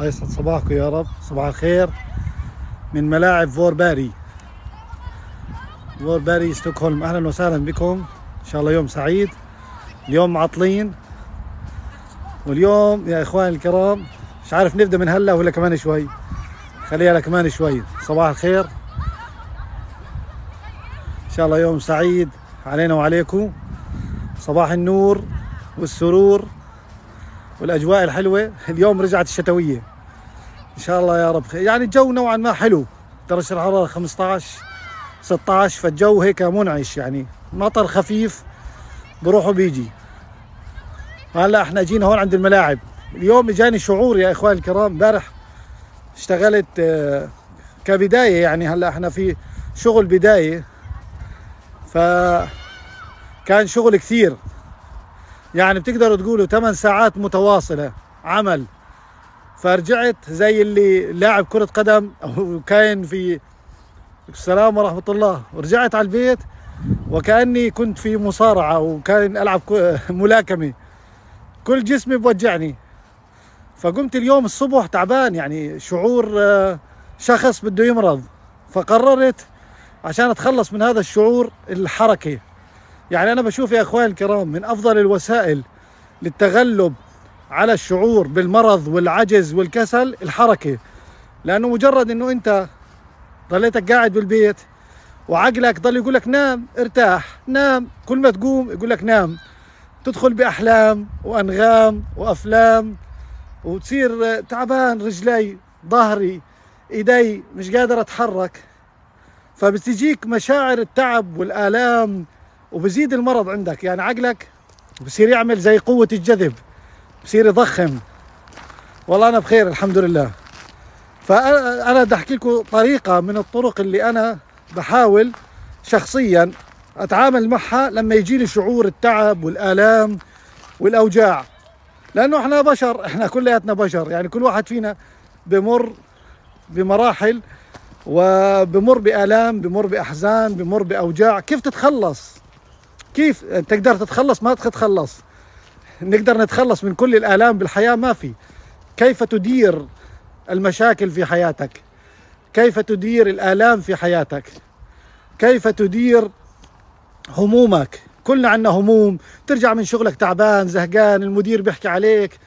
الله يسعد صباحكم يا رب صباح الخير من ملاعب فور باري فور باري ستوكهولم اهلا وسهلا بكم ان شاء الله يوم سعيد اليوم معطلين واليوم يا اخواني الكرام مش عارف نبدا من هلا ولا كمان شوي خليها لكمان شوي صباح الخير ان شاء الله يوم سعيد علينا وعليكم صباح النور والسرور والاجواء الحلوه اليوم رجعت الشتويه ان شاء الله يا رب خير يعني الجو نوعا ما حلو درجه الحراره 15 16 فالجو هيك منعش يعني مطر خفيف بروح وبيجي هلا احنا جينا هون عند الملاعب اليوم اجاني شعور يا اخوان الكرام امبارح اشتغلت آه، كبدايه يعني هلا احنا في شغل بدايه فكان شغل كثير يعني بتقدروا تقولوا 8 ساعات متواصله عمل فرجعت زي اللي لاعب كرة قدم أو كاين في السلام ورحمة الله ورجعت على البيت وكأني كنت في مصارعة وكان ألعب ملاكمة كل جسمي بوجعني فقمت اليوم الصبح تعبان يعني شعور آه، شخص بده يمرض فقررت عشان اتخلص من هذا الشعور الحركه يعني انا بشوف يا اخواني الكرام من افضل الوسائل للتغلب على الشعور بالمرض والعجز والكسل الحركه لانه مجرد انه انت ضليتك قاعد بالبيت وعقلك ضل يقول لك نام ارتاح نام كل ما تقوم يقول لك نام تدخل باحلام وانغام وافلام وتصير تعبان رجلي ظهري ايدي مش قادر اتحرك فبتجيك مشاعر التعب والالام وبزيد المرض عندك يعني عقلك بصير يعمل زي قوه الجذب بصير يضخم والله انا بخير الحمد لله فانا بدي احكي لكم طريقه من الطرق اللي انا بحاول شخصيا اتعامل معها لما يجيني شعور التعب والالام والاوجاع لانه احنا بشر احنا كلياتنا بشر يعني كل واحد فينا بمر بمراحل وبمر بآلام بمر بأحزان بمر بأوجاع كيف تتخلص كيف تقدر تتخلص ما تتخلص نقدر نتخلص من كل الآلام بالحياة ما في كيف تدير المشاكل في حياتك كيف تدير الآلام في حياتك كيف تدير همومك كلنا عندنا هموم ترجع من شغلك تعبان زهقان المدير بيحكي عليك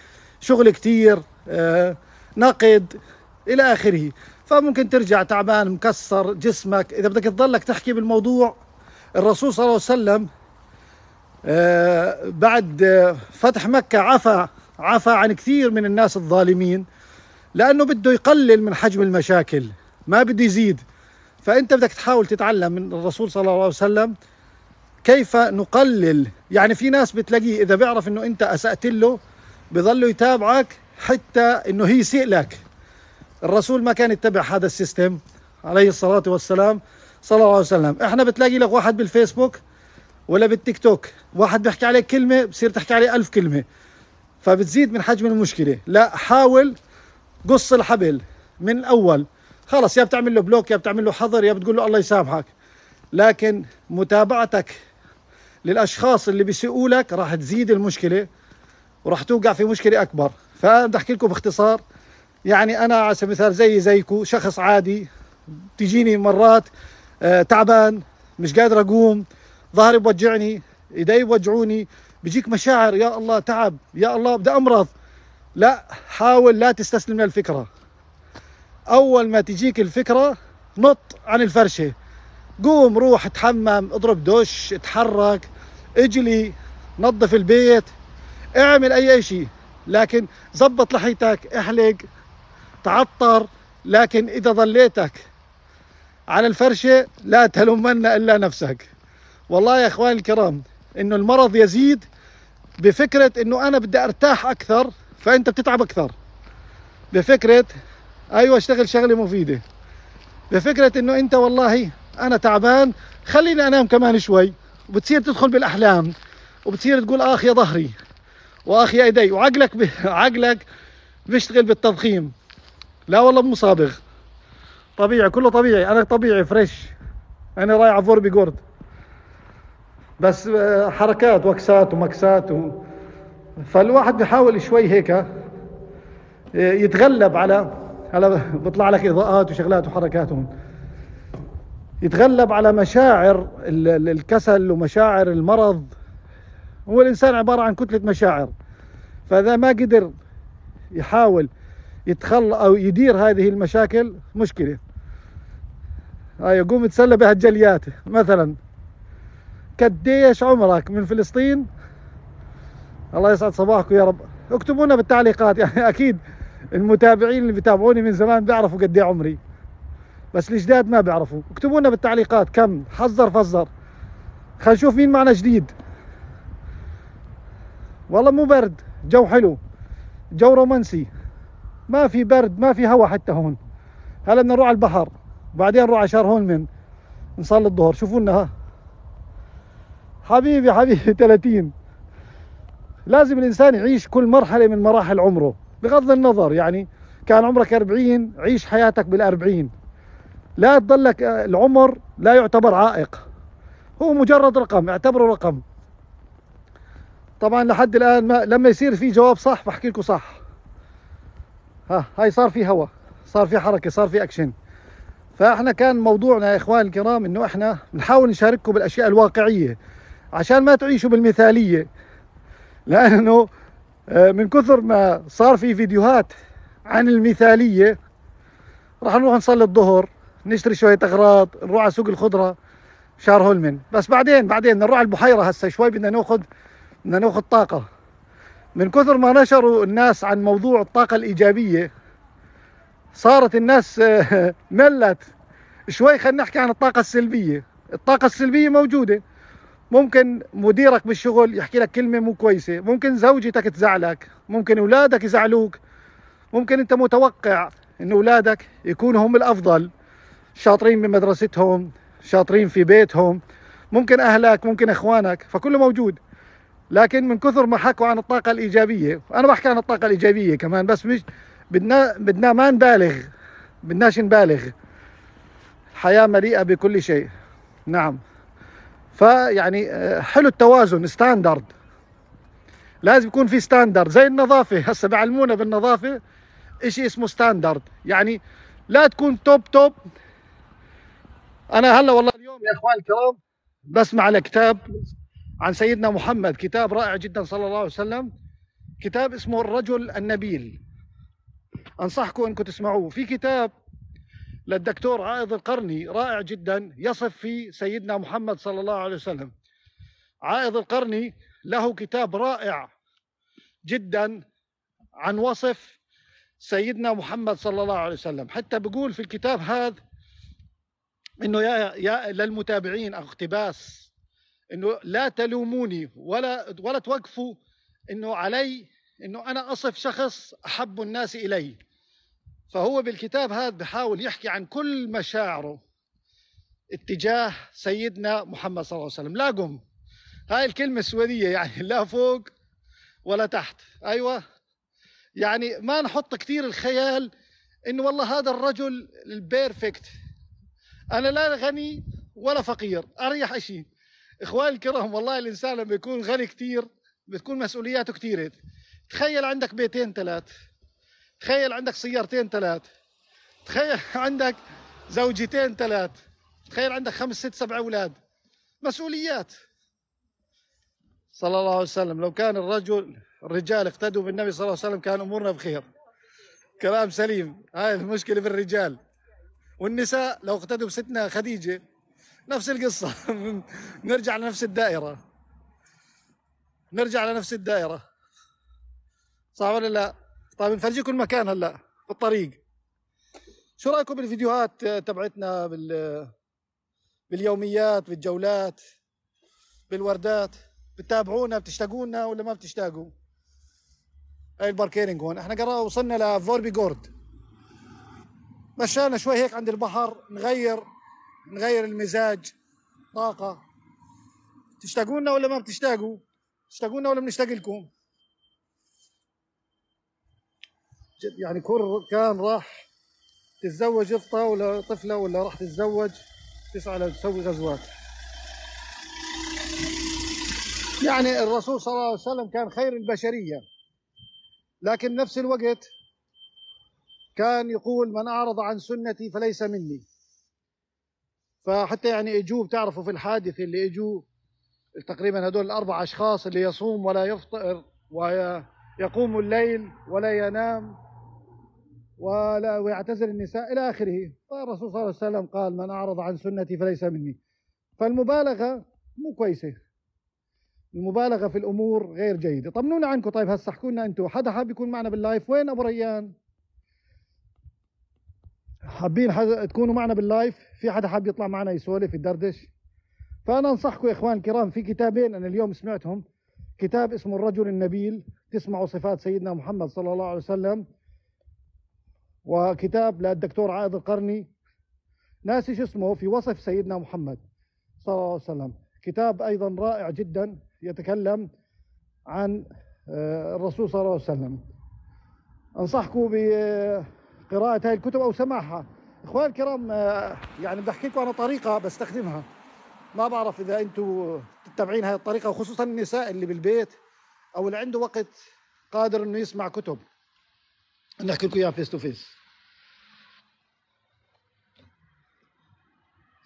شغل كتير آه، نقد إلى آخره فممكن ترجع تعبان مكسر جسمك إذا بدك تضلك تحكي بالموضوع الرسول صلى الله عليه وسلم آه، بعد آه، فتح مكة عفى عفى عن كثير من الناس الظالمين لأنه بده يقلل من حجم المشاكل ما بده يزيد فأنت بدك تحاول تتعلم من الرسول صلى الله عليه وسلم كيف نقلل يعني في ناس بتلاقيه إذا بيعرف أنه أنت أسأت له بضله يتابعك حتى أنه هي يسيء لك الرسول ما كان يتبع هذا السيستم عليه الصلاة والسلام صلى الله عليه وسلم احنا بتلاقي لك واحد بالفيسبوك ولا بالتيك توك واحد بيحكي عليك كلمة بصير تحكي عليه ألف كلمة فبتزيد من حجم المشكلة لا حاول قص الحبل من الأول خلص يا بتعمل له بلوك يا بتعمل له حظر يا بتقول له الله يسامحك لكن متابعتك للأشخاص اللي بيسيئوا لك راح تزيد المشكلة وراح توقع في مشكلة أكبر فأنا بدي أحكي لكم باختصار يعني أنا على سبيل المثال زي زيكم شخص عادي تجيني مرات آه، تعبان مش قادر أقوم ظهري بوجعني ايدي بوجعوني بيجيك مشاعر يا الله تعب يا الله بدي امرض لا حاول لا تستسلم للفكره اول ما تجيك الفكره نط عن الفرشه قوم روح اتحمم اضرب دش اتحرك اجلي نظف البيت اعمل اي شيء لكن زبط لحيتك احلق تعطر لكن اذا ظليتك على الفرشه لا تلومن الا نفسك والله يا اخواني الكرام انه المرض يزيد بفكره انه انا بدي ارتاح اكثر فانت بتتعب اكثر بفكره ايوه اشتغل شغله مفيده بفكره انه انت والله انا تعبان خليني انام كمان شوي وبتصير تدخل بالاحلام وبتصير تقول اخ يا ظهري واخ يا ايدي وعقلك ب... عقلك بيشتغل بالتضخيم لا والله مو صابغ طبيعي كله طبيعي انا طبيعي فريش انا رايح على فوربي جورد بس آه، حركات وكسات ومكسات و... فالواحد بيحاول شوي هيك آه، يتغلب على هلا بيطلع لك اضاءات وشغلات وحركات هون يتغلب على مشاعر الكسل ومشاعر المرض هو الانسان عباره عن كتله مشاعر فاذا ما قدر يحاول يتخلى او يدير هذه المشاكل مشكله هاي آه، يقوم يتسلى بهالجليات مثلا كديش عمرك من فلسطين الله يسعد صباحكم يا رب اكتبوا لنا بالتعليقات يعني اكيد المتابعين اللي بيتابعوني من زمان بيعرفوا قد إيه عمري بس الجداد ما بيعرفوا اكتبوا لنا بالتعليقات كم حذر فزر خلينا نشوف مين معنا جديد والله مو برد جو حلو جو رومانسي ما في برد ما في هوا حتى هون هلا بدنا نروح على البحر بعدين نروح على شارهون من نصلي الظهر شوفوا لنا ها حبيبي حبيبي 30 لازم الانسان يعيش كل مرحله من مراحل عمره بغض النظر يعني كان عمرك 40 عيش حياتك بال40 لا تضلك العمر لا يعتبر عائق هو مجرد رقم اعتبره رقم طبعا لحد الان ما لما يصير في جواب صح بحكي لكم صح ها هاي صار في هواء صار في حركه صار في اكشن فاحنا كان موضوعنا يا اخوان الكرام انه احنا بنحاول نشارككم بالاشياء الواقعيه عشان ما تعيشوا بالمثاليه لانه آه، من كثر ما صار في فيديوهات عن المثاليه راح نروح نصلي الظهر نشتري شويه اغراض نروح على سوق الخضره شار هولمن بس بعدين بعدين نروح على البحيره هسه شوي بدنا ناخذ بدنا ناخذ طاقه من كثر ما نشروا الناس عن موضوع الطاقه الايجابيه صارت الناس آه، ملت شوي خلينا نحكي عن الطاقه السلبيه الطاقه السلبيه موجوده ممكن مديرك بالشغل يحكي لك كلمه مو كويسه ممكن زوجتك تزعلك ممكن اولادك يزعلوك ممكن انت متوقع ان اولادك يكونوا هم الافضل شاطرين بمدرستهم شاطرين في بيتهم ممكن اهلك ممكن اخوانك فكله موجود لكن من كثر ما حكوا عن الطاقه الايجابيه أنا بحكي عن الطاقه الايجابيه كمان بس مش بدنا بدنا ما نبالغ بدناش نبالغ الحياه مليئه بكل شيء نعم فيعني آه، حلو التوازن ستاندرد لازم يكون في ستاندرد زي النظافه هسه بعلمونا بالنظافه شيء اسمه ستاندرد يعني لا تكون توب توب انا هلا والله اليوم يا اخوان الكرام بسمع لكتاب عن سيدنا محمد كتاب رائع جدا صلى الله عليه وسلم كتاب اسمه الرجل النبيل انصحكم انكم تسمعوه في كتاب للدكتور عائض القرني رائع جدا يصف فيه سيدنا محمد صلى الله عليه وسلم عائض القرني له كتاب رائع جدا عن وصف سيدنا محمد صلى الله عليه وسلم حتى بقول في الكتاب هذا انه يا يا للمتابعين اقتباس انه لا تلوموني ولا ولا توقفوا انه علي انه انا اصف شخص احب الناس الي فهو بالكتاب هذا بحاول يحكي عن كل مشاعره اتجاه سيدنا محمد صلى الله عليه وسلم لا قم هاي الكلمة السويدية يعني لا فوق ولا تحت أيوة يعني ما نحط كثير الخيال انه والله هذا الرجل البيرفكت انا لا غني ولا فقير اريح أشي اخواني الكرام والله الانسان لما يكون غني كثير بتكون مسؤولياته كثيره تخيل عندك بيتين ثلاث تخيل عندك سيارتين ثلاث تخيل عندك زوجتين ثلاث تخيل عندك خمس ست سبع أولاد مسؤوليات صلى الله عليه وسلم لو كان الرجل الرجال اقتدوا بالنبي صلى الله عليه وسلم كان أمورنا بخير كلام سليم هاي المشكلة في الرجال والنساء لو اقتدوا بستنا خديجة نفس القصة نرجع لنفس الدائرة نرجع لنفس الدائرة صح ولا لا طيب بنفرجيكم المكان هلا في الطريق شو رايكم بالفيديوهات تبعتنا بال باليوميات بالجولات بالوردات بتتابعونا بتشتاقونا ولا ما بتشتاقوا هاي الباركيرنج هون احنا قرا وصلنا لفوربي جورد مشانا شوي هيك عند البحر نغير نغير المزاج طاقة تشتاقونا ولا ما بتشتاقوا؟ تشتاقونا ولا بنشتاق لكم؟ جد يعني كل كان راح تتزوج يفطى ولا طفله ولا راح تتزوج تسعى لتسوي غزوات يعني الرسول صلى الله عليه وسلم كان خير البشريه لكن نفس الوقت كان يقول من اعرض عن سنتي فليس مني فحتى يعني اجوا بتعرفوا في الحادث اللي اجوا تقريبا هدول الاربع اشخاص اللي يصوم ولا يفطر ويقوم الليل ولا ينام ولا ويعتزل النساء إلى آخره فالرسول صلى الله عليه وسلم قال من أعرض عن سنتي فليس مني فالمبالغة مو كويسة المبالغة في الأمور غير جيدة طمنونا عنكم طيب هسه احكوا لنا أنتم حدا حاب يكون معنا باللايف وين أبو ريان حابين حد... تكونوا معنا باللايف في حدا حاب يطلع معنا يسولف يدردش فأنا أنصحكم يا إخوان الكرام في كتابين أنا اليوم سمعتهم كتاب اسمه الرجل النبيل تسمعوا صفات سيدنا محمد صلى الله عليه وسلم وكتاب للدكتور عائض القرني ناسي شو اسمه في وصف سيدنا محمد صلى الله عليه وسلم كتاب أيضا رائع جدا يتكلم عن آه، الرسول صلى الله عليه وسلم أنصحكم بقراءة هذه الكتب أو سماعها إخوان الكرام آه، يعني بحكي لكم عن طريقة بستخدمها ما بعرف إذا أنتم تتبعين هذه الطريقة وخصوصا النساء اللي بالبيت أو اللي عنده وقت قادر إنه يسمع كتب نحكي لكم اياها فيس تو فيس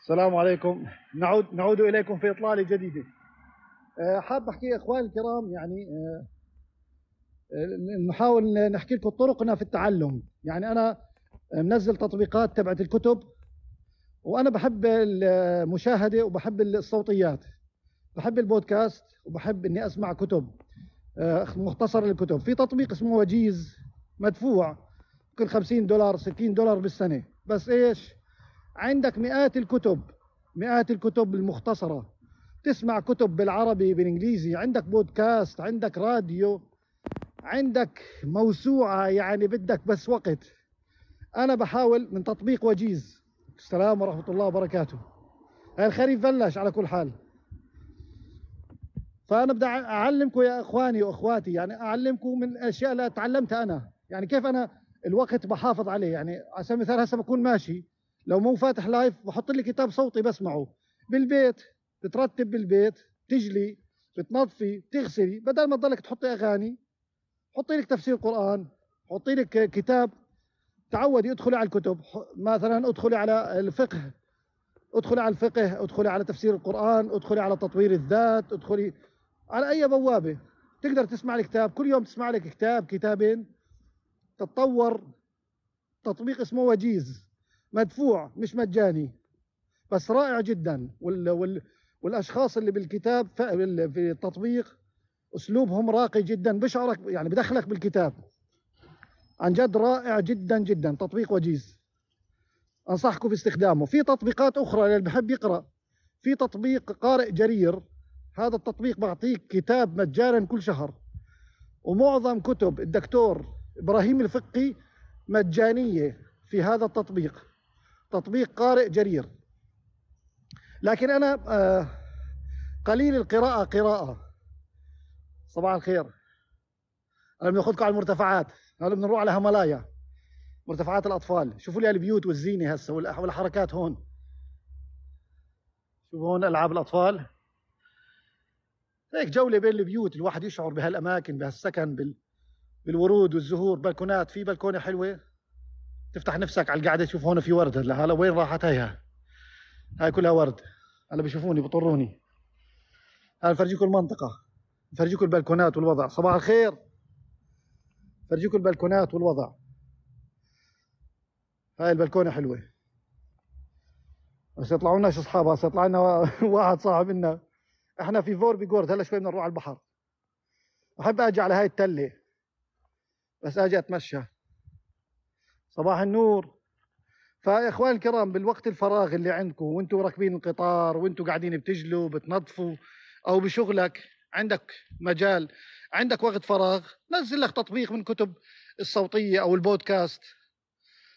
السلام عليكم نعود نعود اليكم في اطلاله جديده آه، حاب احكي اخوان الكرام يعني آه، آه، نحاول نحكي لكم طرقنا في التعلم يعني انا منزل تطبيقات تبعت الكتب وانا بحب المشاهده وبحب الصوتيات بحب البودكاست وبحب اني اسمع كتب مختصر الكتب في تطبيق اسمه وجيز مدفوع كل 50 دولار 60 دولار بالسنه بس ايش عندك مئات الكتب مئات الكتب المختصره تسمع كتب بالعربي بالانجليزي عندك بودكاست عندك راديو عندك موسوعه يعني بدك بس وقت انا بحاول من تطبيق وجيز السلام ورحمه الله وبركاته الخريف بلش على كل حال فانا بدي اعلمكم يا اخواني واخواتي يعني اعلمكم من الاشياء اللي تعلمتها انا يعني كيف انا الوقت بحافظ عليه يعني على سبيل المثال هسه بكون ماشي لو مو فاتح لايف بحط لي كتاب صوتي بسمعه بالبيت بترتب بالبيت تجلي بتنظفي بتغسلي بدل ما تضلك تحطي اغاني حطي لك تفسير قران حطي لك كتاب تعودي ادخلي على الكتب مثلا ادخلي على الفقه ادخلي على الفقه ادخلي على تفسير القرآن ادخلي على تطوير الذات ادخلي على أي بوابة تقدر تسمع الكتاب كل يوم تسمع لك كتاب كتابين تتطور تطبيق اسمه وجيز مدفوع مش مجاني بس رائع جدا وال وال والاشخاص اللي بالكتاب في التطبيق اسلوبهم راقي جدا بشعرك يعني بدخلك بالكتاب عن جد رائع جدا جدا تطبيق وجيز انصحكم باستخدامه في تطبيقات اخرى اللي بحب يقرا في تطبيق قارئ جرير هذا التطبيق بعطيك كتاب مجانا كل شهر ومعظم كتب الدكتور ابراهيم الفقي مجانيه في هذا التطبيق تطبيق قارئ جرير لكن انا آه، قليل القراءه قراءه صباح الخير انا بدي اخذكم على المرتفعات هلا بدنا نروح على هملايا مرتفعات الاطفال شوفوا لي البيوت والزينه هسه والحركات هون شوفوا هون العاب الاطفال هيك جوله بين البيوت الواحد يشعر بهالاماكن بهالسكن بال بالورود والزهور بلكونات في بلكونه حلوه تفتح نفسك على القعده تشوف هون في ورد هلا هلا وين راحت هيها هاي كلها ورد هلا بشوفوني بطروني هلا بفرجيكم المنطقه بفرجيكم البلكونات والوضع صباح الخير بفرجيكم البلكونات والوضع هاي البلكونه حلوه بس لناش اصحابها بس يطلع لنا واحد صاحب لنا احنا في فور بيجورد هلا شوي بدنا نروح على البحر احب اجي على هاي التله بس اجي اتمشى صباح النور فيا اخوان الكرام بالوقت الفراغ اللي عندكم وانتم راكبين القطار وانتم قاعدين بتجلوا بتنظفوا او بشغلك عندك مجال عندك وقت فراغ نزل لك تطبيق من كتب الصوتيه او البودكاست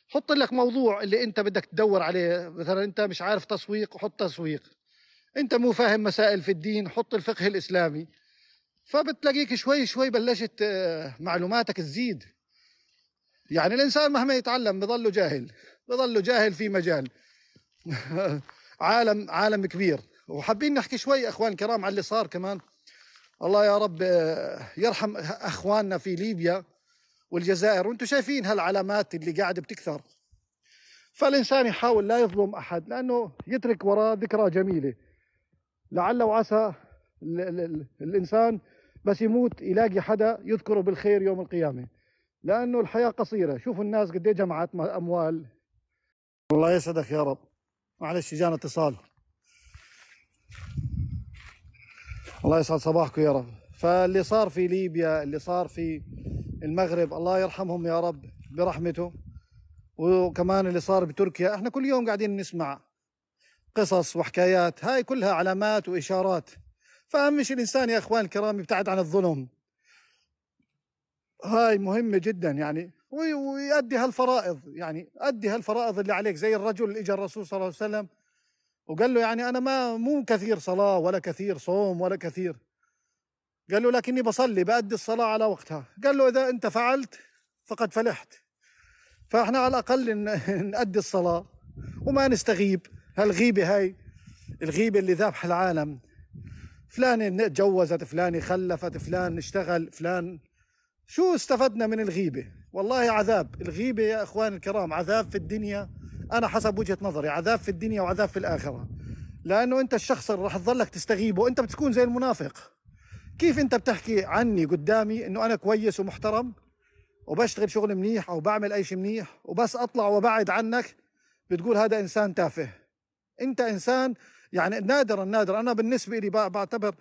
حط لك موضوع اللي انت بدك تدور عليه مثلا انت مش عارف تسويق حط تسويق انت مو فاهم مسائل في الدين حط الفقه الاسلامي فبتلاقيك شوي شوي بلشت آه، معلوماتك تزيد يعني الانسان مهما يتعلم بضله جاهل بضله جاهل في مجال عالم عالم كبير وحابين نحكي شوي اخوان كرام على اللي صار كمان الله يا رب آه، يرحم اخواننا في ليبيا والجزائر وانتم شايفين هالعلامات اللي قاعده بتكثر فالانسان يحاول لا يظلم احد لانه يترك وراه ذكرى جميله لعل وعسى الإنسان بس يموت يلاقي حدا يذكره بالخير يوم القيامة لأنه الحياة قصيرة شوفوا الناس قد إيه جمعت أموال الله يسعدك يا رب معلش جانا اتصال الله يسعد صباحكم يا رب فاللي صار في ليبيا اللي صار في المغرب الله يرحمهم يا رب برحمته وكمان اللي صار بتركيا احنا كل يوم قاعدين نسمع قصص وحكايات هاي كلها علامات وإشارات فأهم شيء الإنسان يا إخوان الكرام يبتعد عن الظلم هاي مهمة جدا يعني ويؤدي هالفرائض يعني أدي هالفرائض اللي عليك زي الرجل اللي إجا الرسول صلى الله عليه وسلم وقال له يعني أنا ما مو كثير صلاة ولا كثير صوم ولا كثير قال له لكني بصلي بأدي الصلاة على وقتها قال له إذا أنت فعلت فقد فلحت فإحنا على الأقل نأدي الصلاة وما نستغيب هالغيبة هاي الغيبة اللي ذابحة العالم فلانة تجوزت فلانة خلفت فلان اشتغل فلان شو استفدنا من الغيبة والله عذاب الغيبة يا أخوان الكرام عذاب في الدنيا أنا حسب وجهة نظري عذاب في الدنيا وعذاب في الآخرة لأنه أنت الشخص اللي راح تظلك تستغيبه أنت بتكون زي المنافق كيف أنت بتحكي عني قدامي أنه أنا كويس ومحترم وبشتغل شغل منيح أو بعمل أي شيء منيح وبس أطلع وبعد عنك بتقول هذا إنسان تافه أنت إنسان يعني نادرا نادرا انا بالنسبه لي بعتبر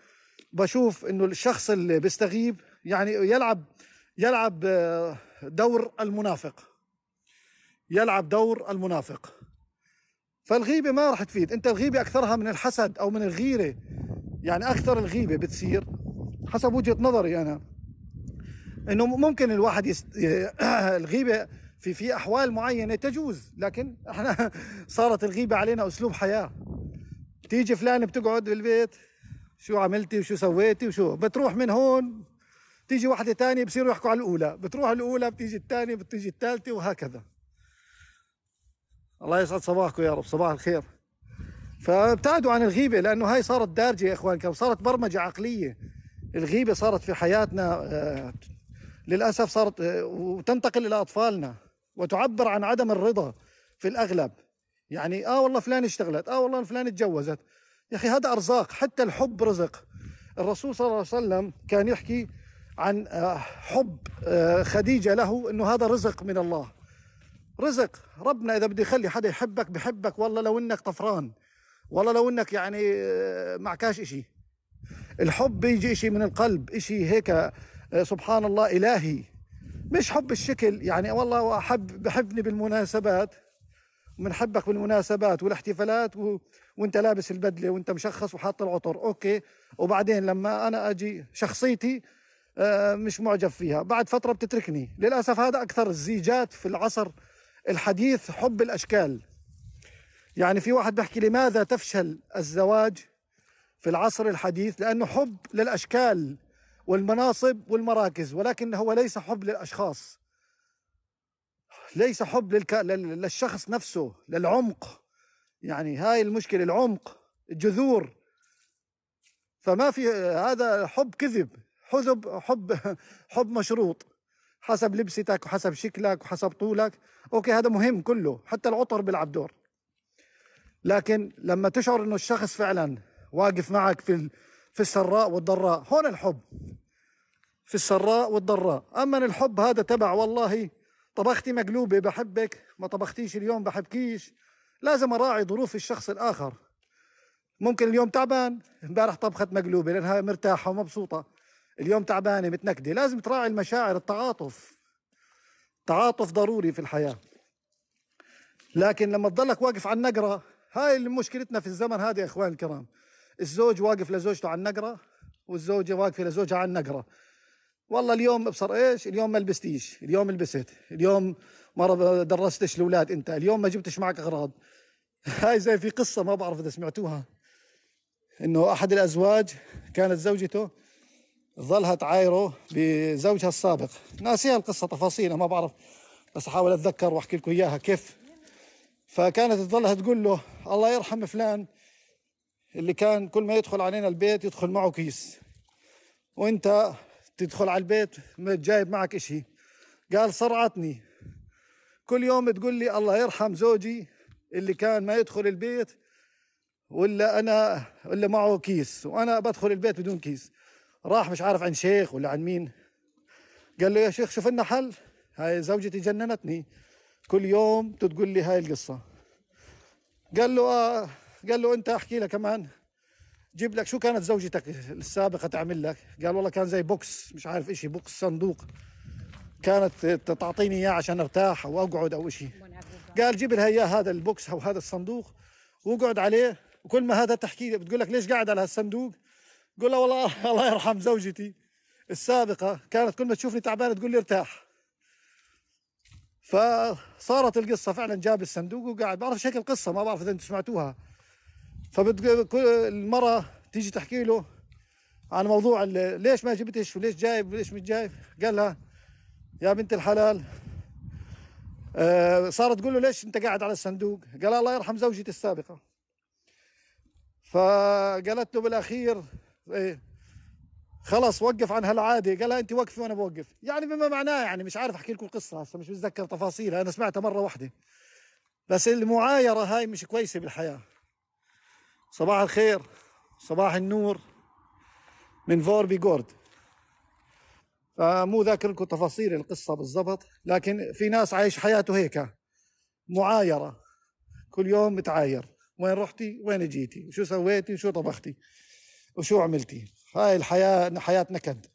بشوف انه الشخص اللي بيستغيب يعني يلعب يلعب آه، دور المنافق يلعب دور المنافق فالغيبة ما راح تفيد انت الغيبة اكثرها من الحسد او من الغيرة يعني اكثر الغيبة بتصير حسب وجهة نظري انا انه ممكن الواحد يست... آه، الغيبة في في احوال معينة تجوز لكن احنا صارت الغيبة علينا اسلوب حياة بتيجي فلان بتقعد بالبيت شو عملتي وشو سويتي وشو بتروح من هون بتيجي واحدة تانية بصيروا يحكوا على الأولى بتروح الأولى بتيجي الثانية بتيجي الثالثة وهكذا الله يسعد صباحكم يا رب صباح الخير فابتعدوا عن الغيبة لأنه هاي صارت دارجة يا إخوانكم صارت برمجة عقلية الغيبة صارت في حياتنا آه، للأسف صارت آه، وتنتقل إلى أطفالنا وتعبر عن عدم الرضا في الأغلب يعني اه والله فلان اشتغلت اه والله فلان اتجوزت يا اخي هذا ارزاق حتى الحب رزق الرسول صلى الله عليه وسلم كان يحكي عن آه، حب آه، خديجه له انه هذا رزق من الله رزق ربنا اذا بده يخلي حدا يحبك بحبك والله لو انك طفران والله لو انك يعني آه، معكاش اشي الحب بيجي اشي من القلب اشي هيك سبحان الله الهي مش حب الشكل يعني والله احب بحبني بالمناسبات وبنحبك بالمناسبات والاحتفالات و... وانت لابس البدله وانت مشخص وحاط العطر اوكي وبعدين لما انا اجي شخصيتي آه، مش معجب فيها بعد فتره بتتركني للاسف هذا اكثر الزيجات في العصر الحديث حب الاشكال يعني في واحد بحكي لماذا تفشل الزواج في العصر الحديث لانه حب للاشكال والمناصب والمراكز ولكن هو ليس حب للاشخاص ليس حب للك... للشخص نفسه للعمق يعني هاي المشكله العمق الجذور فما في هذا حب كذب حذب حب حب مشروط حسب لبستك وحسب شكلك وحسب طولك اوكي هذا مهم كله حتى العطر بيلعب دور لكن لما تشعر انه الشخص فعلا واقف معك في في السراء والضراء هون الحب في السراء والضراء اما الحب هذا تبع والله طبختي مقلوبه بحبك ما طبختيش اليوم بحبكيش لازم اراعي ظروف الشخص الاخر ممكن اليوم تعبان امبارح طبخت مقلوبه لانها مرتاحه ومبسوطه اليوم تعبانه متنكده لازم تراعي المشاعر التعاطف تعاطف ضروري في الحياه لكن لما تضلك واقف على النقره هاي مشكلتنا في الزمن هذا يا اخوان الكرام الزوج واقف لزوجته على النقره والزوجه واقفه لزوجها على النقره والله اليوم ابصر ايش اليوم ما لبستيش اليوم لبست اليوم ما درستش الاولاد انت اليوم ما جبتش معك اغراض هاي زي في قصه ما بعرف اذا سمعتوها انه احد الازواج كانت زوجته ظلها تعايره بزوجها السابق ناسيها القصه تفاصيلها ما بعرف بس احاول اتذكر واحكي لكم اياها كيف فكانت تظلها تقول له الله يرحم فلان اللي كان كل ما يدخل علينا البيت يدخل معه كيس وانت تدخل على البيت ما جايب معك إشي قال صرعتني كل يوم تقول لي الله يرحم زوجي اللي كان ما يدخل البيت ولا انا ولا معه كيس وانا بدخل البيت بدون كيس راح مش عارف عن شيخ ولا عن مين قال له يا شيخ شوف لنا حل هاي زوجتي جننتني كل يوم تقول لي هاي القصه قال له آه قال له انت احكي لها كمان جيب لك شو كانت زوجتك السابقه تعمل لك قال والله كان زي بوكس مش عارف شيء بوكس صندوق كانت تعطيني اياه عشان ارتاح او اقعد او شيء قال جيب لها اياه هذا البوكس او هذا الصندوق واقعد عليه وكل ما هذا تحكي بتقول لك ليش قاعد على هالصندوق قول له والله الله يرحم زوجتي السابقه كانت كل ما تشوفني تعبانه تقول لي ارتاح فصارت القصه فعلا جاب الصندوق وقعد بعرف شكل القصه ما بعرف اذا انتم سمعتوها فبتقول المره تيجي تحكي له عن موضوع ليش ما جبتش وليش جايب وليش مش جايب قال لها يا بنت الحلال آه، صارت تقول له ليش انت قاعد على الصندوق قال الله يرحم زوجتي السابقة فقالت له بالأخير إيه خلص وقف عن هالعادة قال أنت وقفي وأنا بوقف يعني بما معناه يعني مش عارف أحكي لكم القصة هسه مش متذكر تفاصيلها أنا سمعتها مرة واحدة بس المعايرة هاي مش كويسة بالحياة صباح الخير صباح النور من فور بيجورد فمو ذاكر لكم تفاصيل القصة بالضبط لكن في ناس عايش حياته هيك معايرة كل يوم متعاير وين رحتي وين جيتي وشو سويتي وشو طبختي وشو عملتي هاي الحياة حياة نكد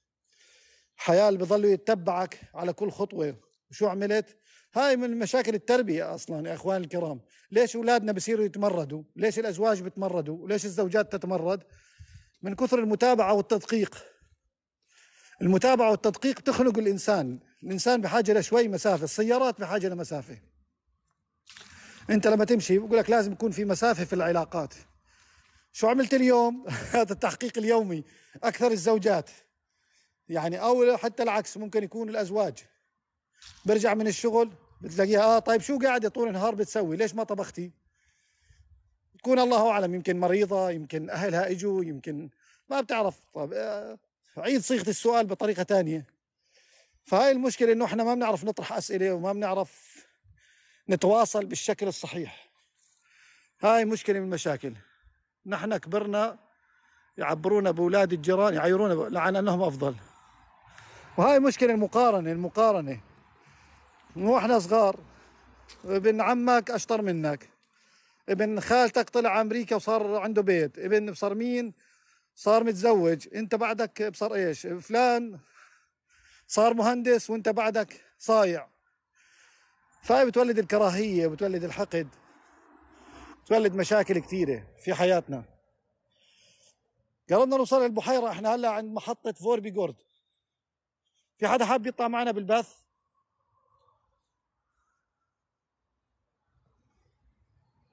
حياة اللي بضلوا يتبعك على كل خطوة وشو عملت هاي من مشاكل التربية أصلا يا أخوان الكرام ليش أولادنا بصيروا يتمردوا ليش الأزواج بتمردوا ليش الزوجات تتمرد من كثر المتابعة والتدقيق المتابعة والتدقيق تخنق الإنسان الإنسان بحاجة لشوي مسافة السيارات بحاجة لمسافة أنت لما تمشي بقول لك لازم يكون في مسافة في العلاقات شو عملت اليوم هذا التحقيق اليومي أكثر الزوجات يعني أو حتى العكس ممكن يكون الأزواج برجع من الشغل بتلاقيها اه طيب شو قاعده طول النهار بتسوي ليش ما طبختي تكون الله اعلم يمكن مريضه يمكن اهلها اجوا يمكن ما بتعرف طيب آه عيد صيغه السؤال بطريقه ثانيه فهاي المشكله انه احنا ما بنعرف نطرح اسئله وما بنعرف نتواصل بالشكل الصحيح هاي مشكله من المشاكل نحن كبرنا يعبرونا باولاد الجيران يعيرونا لعن انهم افضل وهاي مشكله المقارنه المقارنه واحنا صغار ابن عمك اشطر منك ابن خالتك طلع امريكا وصار عنده بيت ابن بصر مين صار متزوج انت بعدك بصر ايش فلان صار مهندس وانت بعدك صايع فهي بتولد الكراهيه بتولد الحقد بتولد مشاكل كثيره في حياتنا قررنا نوصل للبحيره احنا هلا عند محطه فوربي جورد في حدا حاب يطلع معنا بالبث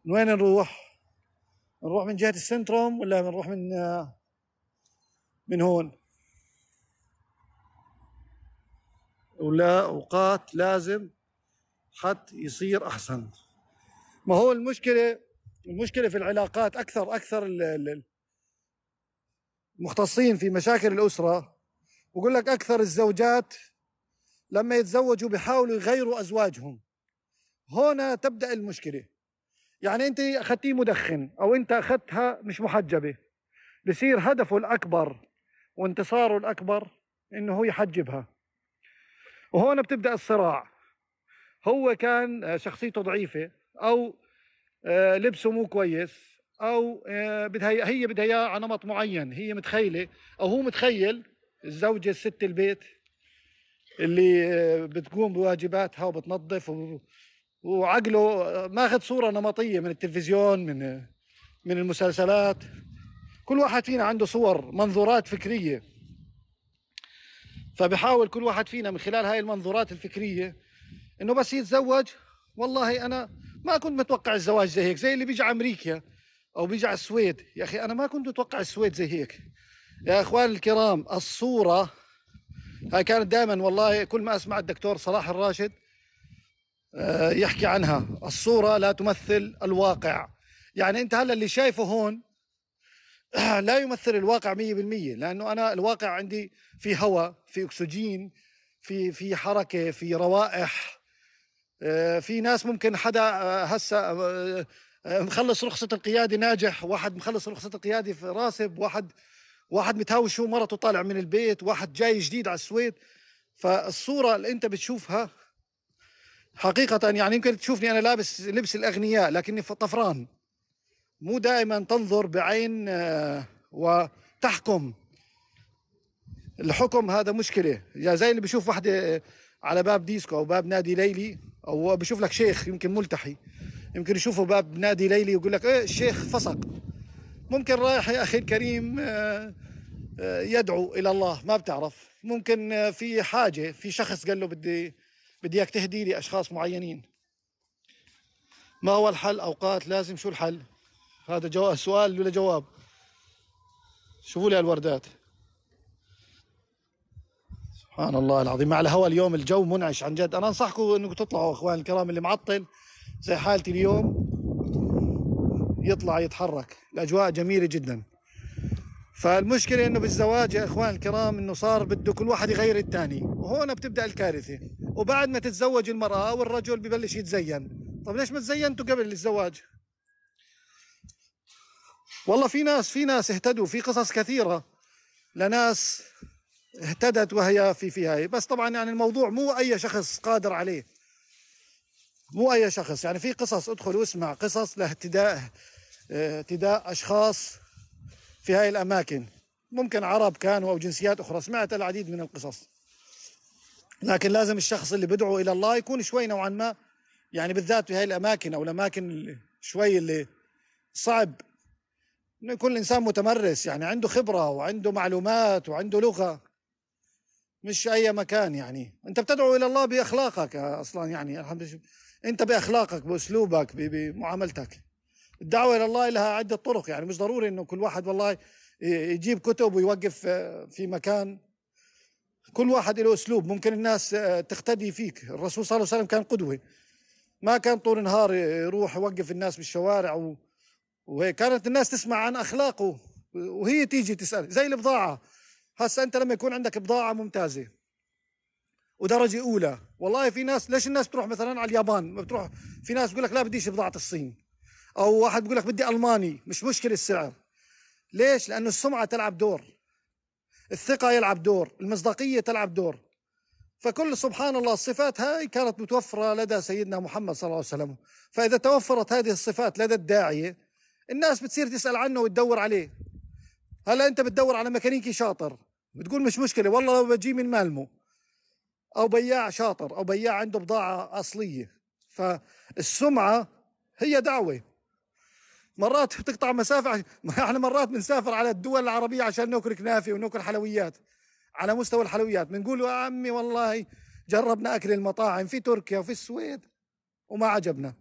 من وين نروح؟ نروح من جهة السنتروم ولا بنروح من آه، من هون؟ ولا أوقات لازم حتى يصير أحسن ما هو المشكلة المشكلة في العلاقات أكثر أكثر المختصين في مشاكل الأسرة بقول لك أكثر الزوجات لما يتزوجوا بحاولوا يغيروا أزواجهم هنا تبدأ المشكلة يعني انت اخذتيه مدخن او انت اخذتها مش محجبه بصير هدفه الاكبر وانتصاره الاكبر انه هو يحجبها وهون بتبدا الصراع هو كان آه، شخصيته ضعيفه او آه، لبسه مو كويس او آه، بدها هي بدها اياه على نمط معين هي متخيله او هو متخيل الزوجه الست البيت اللي بتقوم بواجباتها وبتنظف وعقله ماخذ صوره نمطيه من التلفزيون من من المسلسلات كل واحد فينا عنده صور منظورات فكريه فبحاول كل واحد فينا من خلال هاي المنظورات الفكريه انه بس يتزوج والله انا ما كنت متوقع الزواج زي هيك زي اللي بيجي على امريكا او بيجي على السويد يا اخي انا ما كنت متوقع السويد زي هيك يا اخوان الكرام الصوره هاي كانت دائما والله كل ما اسمع الدكتور صلاح الراشد آه، يحكي عنها الصورة لا تمثل الواقع يعني أنت هلا اللي شايفه هون آه، لا يمثل الواقع 100% لأنه أنا الواقع عندي في هواء في أكسجين في في حركة في روائح آه، في ناس ممكن حدا هسا مخلص رخصة القيادة ناجح واحد مخلص رخصة القيادة في راسب واحد واحد متهاوش هو مرته طالع من البيت واحد جاي جديد على السويد فالصورة اللي أنت بتشوفها حقيقة يعني يمكن تشوفني أنا لابس لبس الأغنياء لكني طفران مو دائما تنظر بعين آه، وتحكم الحكم هذا مشكلة يعني زي اللي بشوف واحدة آه، على باب ديسكو أو باب نادي ليلي أو بشوف لك شيخ يمكن ملتحي يمكن يشوفه باب نادي ليلي يقول لك إيه الشيخ فسق ممكن رايح يا أخي الكريم آه، يدعو إلى الله ما بتعرف ممكن في حاجة في شخص قال له بدي بدي اياك تهدي لي اشخاص معينين ما هو الحل اوقات لازم شو الحل هذا جواب سؤال ولا جواب شوفوا لي الوردات سبحان الله العظيم على هوا اليوم الجو منعش عن جد انا انصحكم انكم تطلعوا اخوان الكرام اللي معطل زي حالتي اليوم يطلع يتحرك الاجواء جميله جدا فالمشكله انه بالزواج يا اخوان الكرام انه صار بده كل واحد يغير الثاني وهون بتبدا الكارثه وبعد ما تتزوج المراه والرجل ببلش يتزين طب ليش ما تزينتوا قبل الزواج والله في ناس في ناس اهتدوا في قصص كثيره لناس اهتدت وهي في في هاي، بس طبعا يعني الموضوع مو اي شخص قادر عليه مو اي شخص يعني في قصص ادخل واسمع قصص لاهتداء اه، اهتداء اشخاص في هاي الأماكن ممكن عرب كانوا أو جنسيات أخرى سمعت العديد من القصص لكن لازم الشخص اللي بدعو إلى الله يكون شوي نوعا ما يعني بالذات في هاي الأماكن أو الأماكن اللي شوي اللي صعب انه يكون الانسان متمرس يعني عنده خبره وعنده معلومات وعنده لغه مش اي مكان يعني انت بتدعو الى الله باخلاقك اصلا يعني انت باخلاقك باسلوبك بمعاملتك الدعوه الى الله لها عده طرق يعني مش ضروري انه كل واحد والله يجيب كتب ويوقف آه، في مكان كل واحد له اسلوب ممكن الناس آه، تقتدي فيك الرسول صلى الله عليه وسلم كان قدوه ما كان طول النهار يروح يوقف الناس بالشوارع و... وكانت الناس تسمع عن اخلاقه وهي تيجي تسال زي البضاعه هسا انت لما يكون عندك بضاعه ممتازه ودرجه اولى والله في ناس ليش الناس بتروح مثلا على اليابان بتروح في ناس بتقول لك لا بديش بضاعه الصين او واحد بيقول لك بدي الماني مش مشكله السعر ليش لانه السمعه تلعب دور الثقه يلعب دور المصداقيه تلعب دور فكل سبحان الله الصفات هاي كانت متوفره لدى سيدنا محمد صلى الله عليه وسلم فاذا توفرت هذه الصفات لدى الداعيه الناس بتصير تسال عنه وتدور عليه هلا انت بتدور على ميكانيكي شاطر بتقول مش مشكله والله لو بجي من مالمو او بياع شاطر او بياع عنده بضاعه اصليه فالسمعه هي دعوه مرات بتقطع مسافة احنا يعني مرات بنسافر على الدول العربية عشان ناكل كنافة وناكل حلويات على مستوى الحلويات بنقول يا عمي والله جربنا أكل المطاعم في تركيا وفي السويد وما عجبنا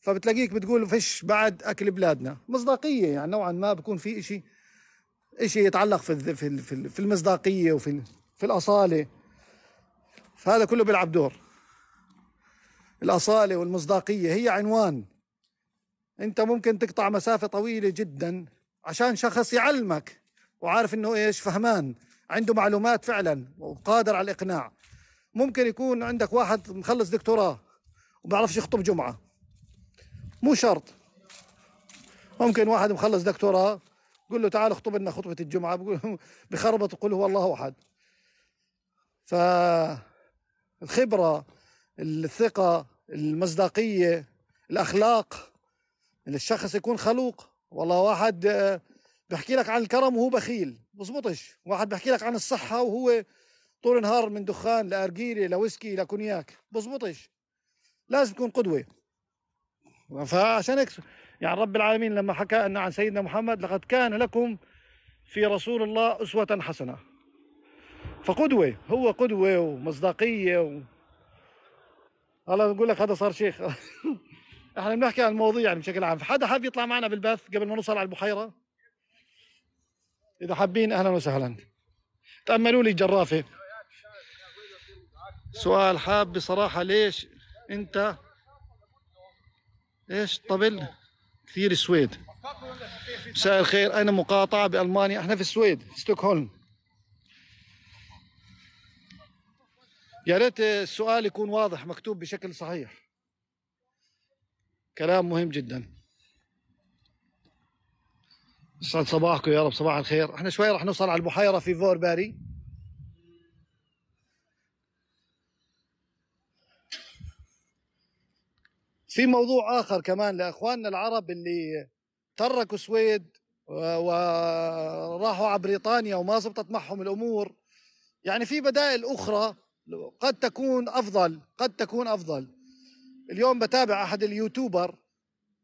فبتلاقيك بتقول فش بعد أكل بلادنا مصداقية يعني نوعا ما بكون في إشي إشي يتعلق في في في المصداقية وفي في الأصالة فهذا كله بيلعب دور الأصالة والمصداقية هي عنوان انت ممكن تقطع مسافه طويله جدا عشان شخص يعلمك وعارف انه ايش فهمان عنده معلومات فعلا وقادر على الاقناع ممكن يكون عندك واحد مخلص دكتوراه وبعرفش يخطب جمعه مو شرط ممكن واحد مخلص دكتوراه قل له تعال اخطب لنا خطبه الجمعه بقول بخربط قل هو الله احد فالخبره الثقه المصداقيه الاخلاق ان الشخص يكون خلوق والله واحد آه، بحكي لك عن الكرم وهو بخيل بزبطش واحد بحكي لك عن الصحه وهو طول نهار من دخان لارجيله لويسكي لكونياك بزبطش لازم تكون قدوه فعشان هيك يعني رب العالمين لما حكى أن عن سيدنا محمد لقد كان لكم في رسول الله اسوه حسنه فقدوه هو قدوه ومصداقيه و... الله بقول لك هذا صار شيخ احنا بنحكي عن المواضيع يعني بشكل عام فحدا حاب يطلع معنا بالبث قبل ما نوصل على البحيره اذا حابين اهلا وسهلا تاملوا لي الجرافه سؤال حاب بصراحه ليش انت ايش طبل كثير السويد مساء الخير انا مقاطعه بالمانيا احنا في السويد ستوكهولم يا ريت السؤال يكون واضح مكتوب بشكل صحيح كلام مهم جدا يسعد صباحكم يا رب صباح الخير احنا شوي راح نوصل على البحيره في فور باري في موضوع اخر كمان لاخواننا العرب اللي تركوا السويد وراحوا على بريطانيا وما زبطت معهم الامور يعني في بدائل اخرى قد تكون افضل قد تكون افضل اليوم بتابع احد اليوتيوبر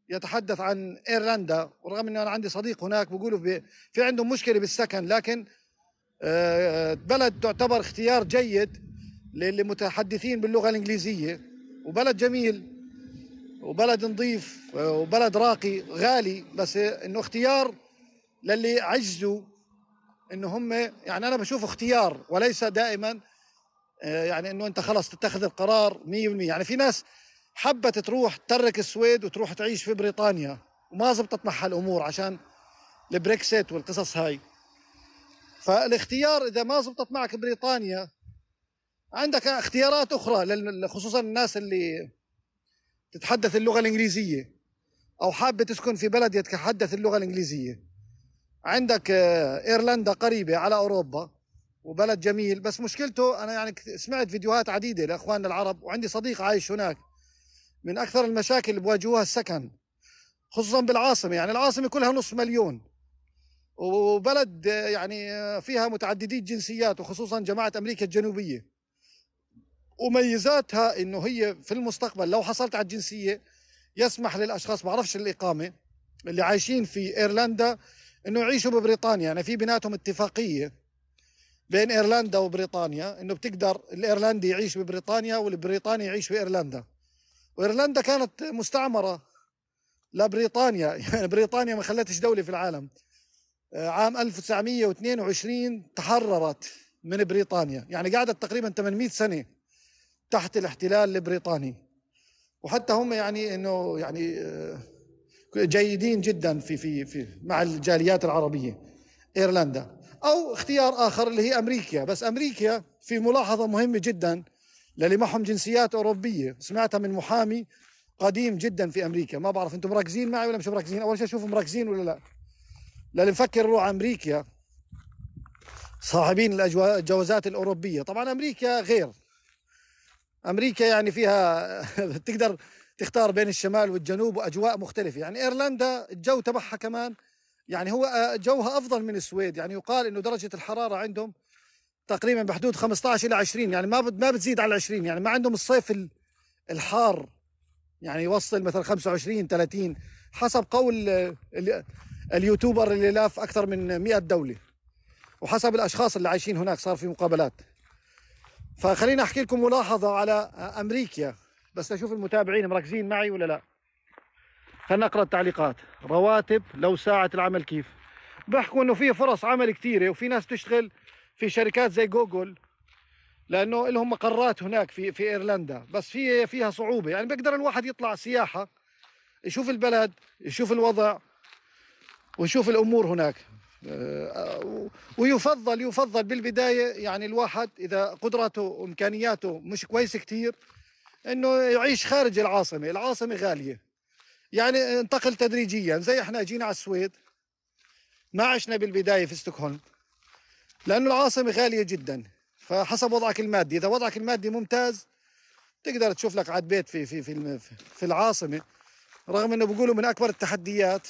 يتحدث عن ايرلندا ورغم انه انا عندي صديق هناك بيقولوا في عندهم مشكله بالسكن لكن آه، بلد تعتبر اختيار جيد للمتحدثين باللغه الانجليزيه وبلد جميل وبلد نظيف آه، وبلد راقي غالي بس انه اختيار للي عجزوا انه هم يعني انا بشوف اختيار وليس دائما آه، يعني انه انت خلص تتخذ القرار 100% يعني في ناس حبت تروح تترك السويد وتروح تعيش في بريطانيا وما زبطت معها الامور عشان البريكسيت والقصص هاي فالاختيار اذا ما زبطت معك بريطانيا عندك اختيارات اخرى خصوصا الناس اللي تتحدث اللغه الانجليزيه او حابه تسكن في بلد يتحدث اللغه الانجليزيه عندك آه، ايرلندا قريبه على اوروبا وبلد جميل بس مشكلته انا يعني سمعت فيديوهات عديده لاخواننا العرب وعندي صديق عايش هناك من أكثر المشاكل اللي بواجهوها السكن خصوصا بالعاصمة يعني العاصمة كلها نص مليون وبلد يعني فيها متعددي الجنسيات وخصوصا جماعة أمريكا الجنوبية وميزاتها أنه هي في المستقبل لو حصلت على الجنسية يسمح للأشخاص بعرفش الإقامة اللي عايشين في إيرلندا أنه يعيشوا ببريطانيا يعني في بيناتهم اتفاقية بين ايرلندا وبريطانيا انه بتقدر الايرلندي يعيش ببريطانيا والبريطاني يعيش بايرلندا وايرلندا كانت مستعمره لبريطانيا يعني بريطانيا ما خلتش دوله في العالم آه، عام 1922 تحررت من بريطانيا يعني قعدت تقريبا 800 سنه تحت الاحتلال البريطاني وحتى هم يعني انه يعني آه، جيدين جدا في في في مع الجاليات العربيه ايرلندا او اختيار اخر اللي هي امريكا بس امريكا في ملاحظه مهمه جدا للي معهم جنسيات أوروبية سمعتها من محامي قديم جدا في أمريكا ما بعرف أنتم مركزين معي ولا مش مركزين أول شيء اشوف مركزين ولا لا للي مفكر يروح أمريكا صاحبين الجوازات الأوروبية طبعا أمريكا غير أمريكا يعني فيها تقدر تختار بين الشمال والجنوب وأجواء مختلفة يعني إيرلندا الجو تبعها كمان يعني هو آه، جوها أفضل من السويد يعني يقال أنه درجة الحرارة عندهم تقريبا بحدود 15 الى 20 يعني ما ما بتزيد على 20 يعني ما عندهم الصيف الحار يعني يوصل مثلا 25 30 حسب قول اليوتيوبر اللي لاف اكثر من 100 دوله وحسب الاشخاص اللي عايشين هناك صار في مقابلات فخليني احكي لكم ملاحظه على امريكا بس اشوف المتابعين مركزين معي ولا لا خلينا نقرا التعليقات رواتب لو ساعه العمل كيف بحكوا انه في فرص عمل كثيره وفي ناس تشتغل في شركات زي جوجل لانه لهم مقرات هناك في في ايرلندا بس في فيها صعوبه يعني بيقدر الواحد يطلع سياحه يشوف البلد يشوف الوضع ويشوف الامور هناك آه، ويفضل يفضل بالبدايه يعني الواحد اذا قدراته وامكانياته مش كويسه كثير انه يعيش خارج العاصمه، العاصمه غاليه. يعني انتقل تدريجيا زي احنا جينا على السويد ما عشنا بالبدايه في ستوكهولم لأن العاصمة غالية جدا فحسب وضعك المادي إذا وضعك المادي ممتاز تقدر تشوف لك عاد بيت في في في في العاصمة رغم إنه بيقولوا من أكبر التحديات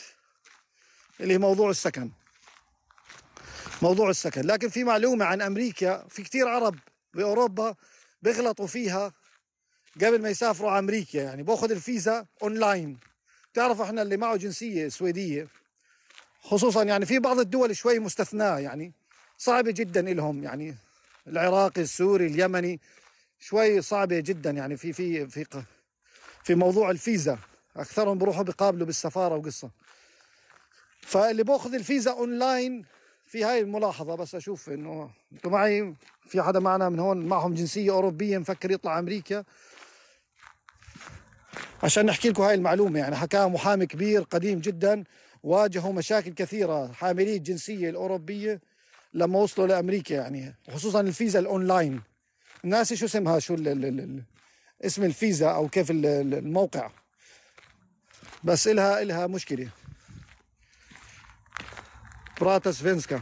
اللي هي موضوع السكن موضوع السكن لكن في معلومة عن أمريكا في كتير عرب بأوروبا بيغلطوا فيها قبل ما يسافروا على أمريكا يعني باخذ الفيزا أونلاين تعرف احنا اللي معه جنسية سويدية خصوصا يعني في بعض الدول شوي مستثناة يعني صعبه جدا لهم يعني العراقي السوري اليمني شوي صعبه جدا يعني في في في في موضوع الفيزا اكثرهم بروحوا بقابلوا بالسفاره وقصه فاللي باخذ الفيزا اونلاين في هاي الملاحظه بس اشوف انه انتم معي في حدا معنا من هون معهم جنسيه اوروبيه مفكر يطلع امريكا عشان نحكي لكم هاي المعلومه يعني حكاها محامي كبير قديم جدا واجهوا مشاكل كثيره حاملي الجنسيه الاوروبيه لما وصلوا لامريكا يعني خصوصا الفيزا الاونلاين ناسي شو اسمها شو الـ الـ الـ اسم الفيزا او كيف الموقع بس الها الها مشكله براتس فينسكا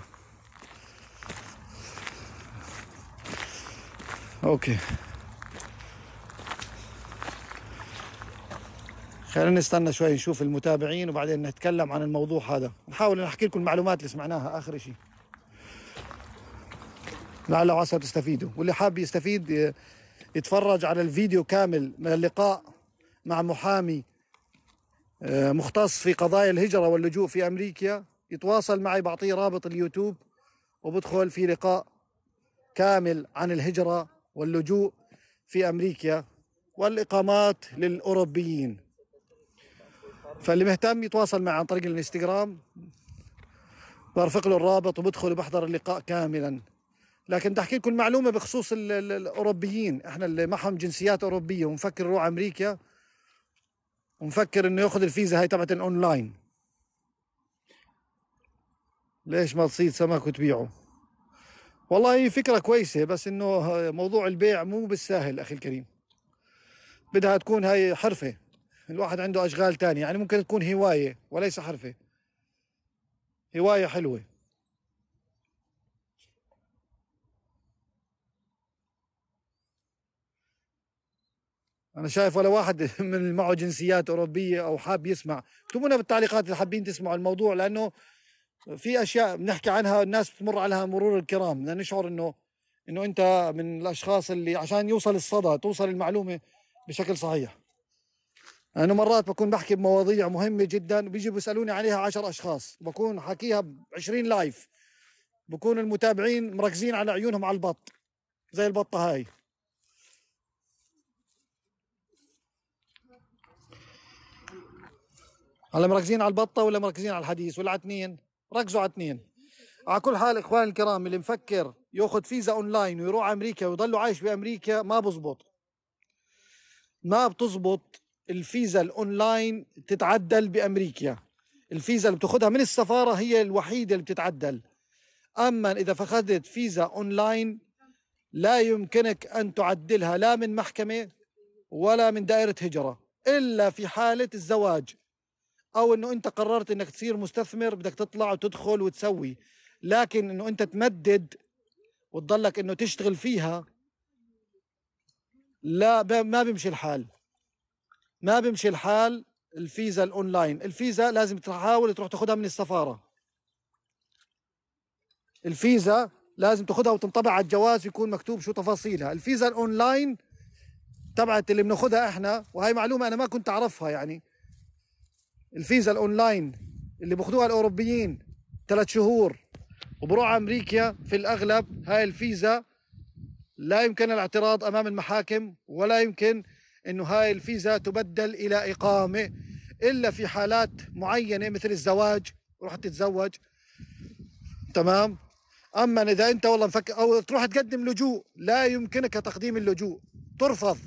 اوكي خلينا نستنى شوي نشوف المتابعين وبعدين نتكلم عن الموضوع هذا نحاول نحكي لكم المعلومات اللي سمعناها اخر شيء لعل وعسى تستفيدوا واللي حاب يستفيد يتفرج على الفيديو كامل من اللقاء مع محامي آه، مختص في قضايا الهجرة واللجوء في أمريكا يتواصل معي بعطيه رابط اليوتيوب وبدخل في لقاء كامل عن الهجرة واللجوء في أمريكا والإقامات للأوروبيين فاللي مهتم يتواصل معي عن طريق الانستغرام برفق له الرابط وبدخل وبحضر اللقاء كاملا لكن بدي احكي لكم معلومه بخصوص الاوروبيين احنا اللي معهم جنسيات اوروبيه ومفكر يروح امريكا ومفكر انه ياخذ الفيزا هاي تبعت الاونلاين ليش ما تصيد سمك وتبيعه والله فكره كويسه بس انه موضوع البيع مو بالساهل اخي الكريم بدها تكون هاي حرفه الواحد عنده اشغال تانية يعني ممكن تكون هوايه وليس حرفه هوايه حلوه انا شايف ولا واحد من معه جنسيات اوروبيه او حاب يسمع اكتبوا لنا بالتعليقات اذا حابين تسمعوا الموضوع لانه في اشياء بنحكي عنها الناس بتمر عليها مرور الكرام بدنا نشعر انه انه انت من الاشخاص اللي عشان يوصل الصدى توصل المعلومه بشكل صحيح انا مرات بكون بحكي بمواضيع مهمه جدا بيجي بيسالوني عليها عشر اشخاص بكون حكيها ب 20 لايف بكون المتابعين مركزين على عيونهم على البط زي البطه هاي هلا مركزين على البطه ولا مركزين على الحديث ولا على اثنين ركزوا على اثنين على كل حال اخواني الكرام اللي مفكر ياخذ فيزا اونلاين ويروح امريكا ويضله عايش بامريكا ما بزبط ما بتزبط الفيزا الاونلاين تتعدل بامريكا الفيزا اللي بتاخذها من السفاره هي الوحيده اللي بتتعدل اما اذا فخذت فيزا اونلاين لا يمكنك ان تعدلها لا من محكمه ولا من دائره هجره الا في حاله الزواج او انه انت قررت انك تصير مستثمر بدك تطلع وتدخل وتسوي لكن انه انت تمدد وتضلك انه تشتغل فيها لا ما بيمشي الحال ما بيمشي الحال الفيزا الاونلاين الفيزا لازم تحاول تروح تاخذها من السفاره الفيزا لازم تاخذها وتنطبع على الجواز يكون مكتوب شو تفاصيلها الفيزا الاونلاين تبعت اللي بناخذها احنا وهي معلومه انا ما كنت اعرفها يعني الفيزا الاونلاين اللي بياخذوها الاوروبيين ثلاث شهور وبروح امريكا في الاغلب هاي الفيزا لا يمكن الاعتراض امام المحاكم ولا يمكن انه هاي الفيزا تبدل الى اقامه الا في حالات معينه مثل الزواج روح تتزوج تمام اما اذا انت والله مفكر او تروح تقدم لجوء لا يمكنك تقديم اللجوء ترفض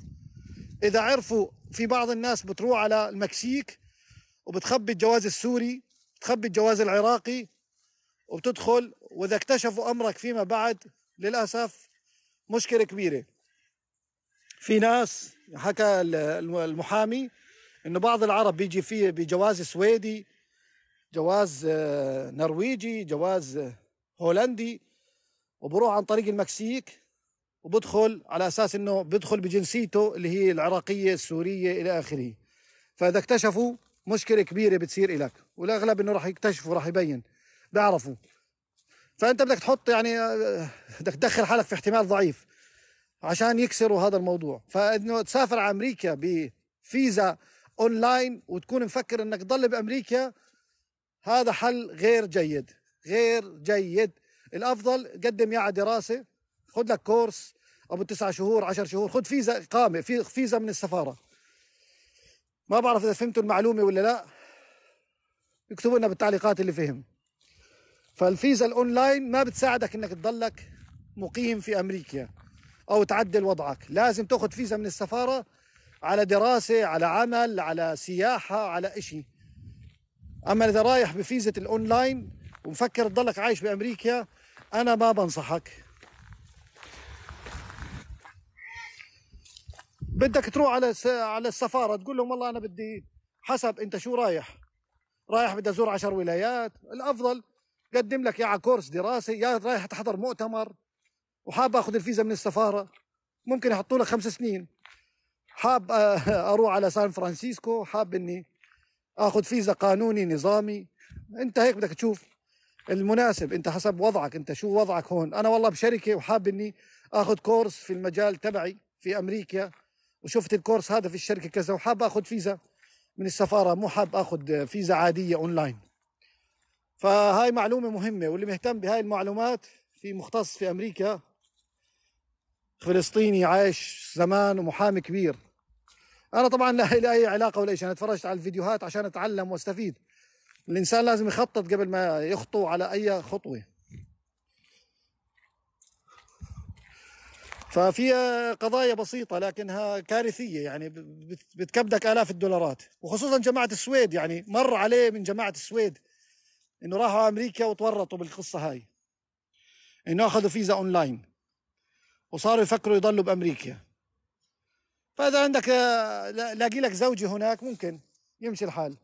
اذا عرفوا في بعض الناس بتروح على المكسيك وبتخبي الجواز السوري بتخبي الجواز العراقي وبتدخل واذا اكتشفوا امرك فيما بعد للاسف مشكله كبيره في ناس حكى المحامي انه بعض العرب بيجي فيه بجواز سويدي جواز آه، نرويجي جواز آه، هولندي وبروح عن طريق المكسيك وبدخل على اساس انه بدخل بجنسيته اللي هي العراقيه السوريه الى اخره فاذا اكتشفوا مشكله كبيره بتصير إلك والاغلب انه راح يكتشفوا راح يبين بيعرفوا فانت بدك تحط يعني آه، بدك تدخل حالك في احتمال ضعيف عشان يكسروا هذا الموضوع فانه تسافر على امريكا بفيزا اونلاين وتكون مفكر انك تضل بامريكا هذا حل غير جيد غير جيد الافضل قدم يا دراسه خذ لك كورس ابو تسعة شهور عشر شهور خذ فيزا اقامه فيزا من السفاره ما بعرف اذا فهمتوا المعلومه ولا لا اكتبوا لنا بالتعليقات اللي فهم فالفيزا الاونلاين ما بتساعدك انك تضلك مقيم في امريكا او تعدل وضعك لازم تاخذ فيزا من السفاره على دراسه على عمل على سياحه على إشي اما اذا رايح بفيزه الاونلاين ومفكر تضلك عايش بامريكا انا ما بنصحك بدك تروح على على السفاره تقول لهم والله انا بدي حسب انت شو رايح رايح بدي ازور عشر ولايات الافضل قدم لك يا على كورس دراسي يا رايح تحضر مؤتمر وحاب اخذ الفيزا من السفاره ممكن يحطوا لك خمس سنين حاب اروح على سان فرانسيسكو حاب اني اخذ فيزا قانوني نظامي انت هيك بدك تشوف المناسب انت حسب وضعك انت شو وضعك هون انا والله بشركه وحاب اني اخذ كورس في المجال تبعي في امريكا وشفت الكورس هذا في الشركه كذا وحاب اخذ فيزا من السفاره مو حاب اخذ فيزا عاديه اونلاين فهاي معلومه مهمه واللي مهتم بهاي المعلومات في مختص في امريكا فلسطيني عايش زمان ومحامي كبير انا طبعا لا لي اي علاقه ولا شيء انا تفرجت على الفيديوهات عشان اتعلم واستفيد الانسان لازم يخطط قبل ما يخطو على اي خطوه ففي قضايا بسيطه لكنها كارثيه يعني بتكبدك الاف الدولارات وخصوصا جماعه السويد يعني مر عليه من جماعه السويد انه راحوا امريكا وتورطوا بالقصه هاي انه اخذوا فيزا اونلاين وصاروا يفكروا يضلوا بامريكا فاذا عندك لاقي لك زوجه هناك ممكن يمشي الحال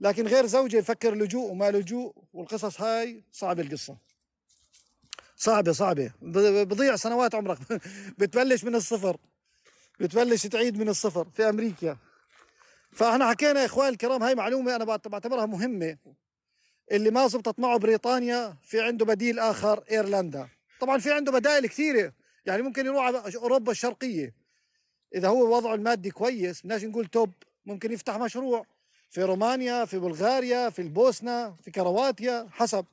لكن غير زوجه يفكر لجوء وما لجوء والقصص هاي صعبه القصه صعبه صعبه بضيع سنوات عمرك بتبلش من الصفر بتبلش تعيد من الصفر في امريكا فاحنا حكينا يا اخوان الكرام هاي معلومه انا بعتبرها مهمه اللي ما زبطت معه بريطانيا في عنده بديل اخر ايرلندا طبعا في عنده بدائل كثيره يعني ممكن يروح على اوروبا الشرقيه اذا هو وضعه المادي كويس بدناش نقول توب ممكن يفتح مشروع في رومانيا في بلغاريا في البوسنه في كرواتيا حسب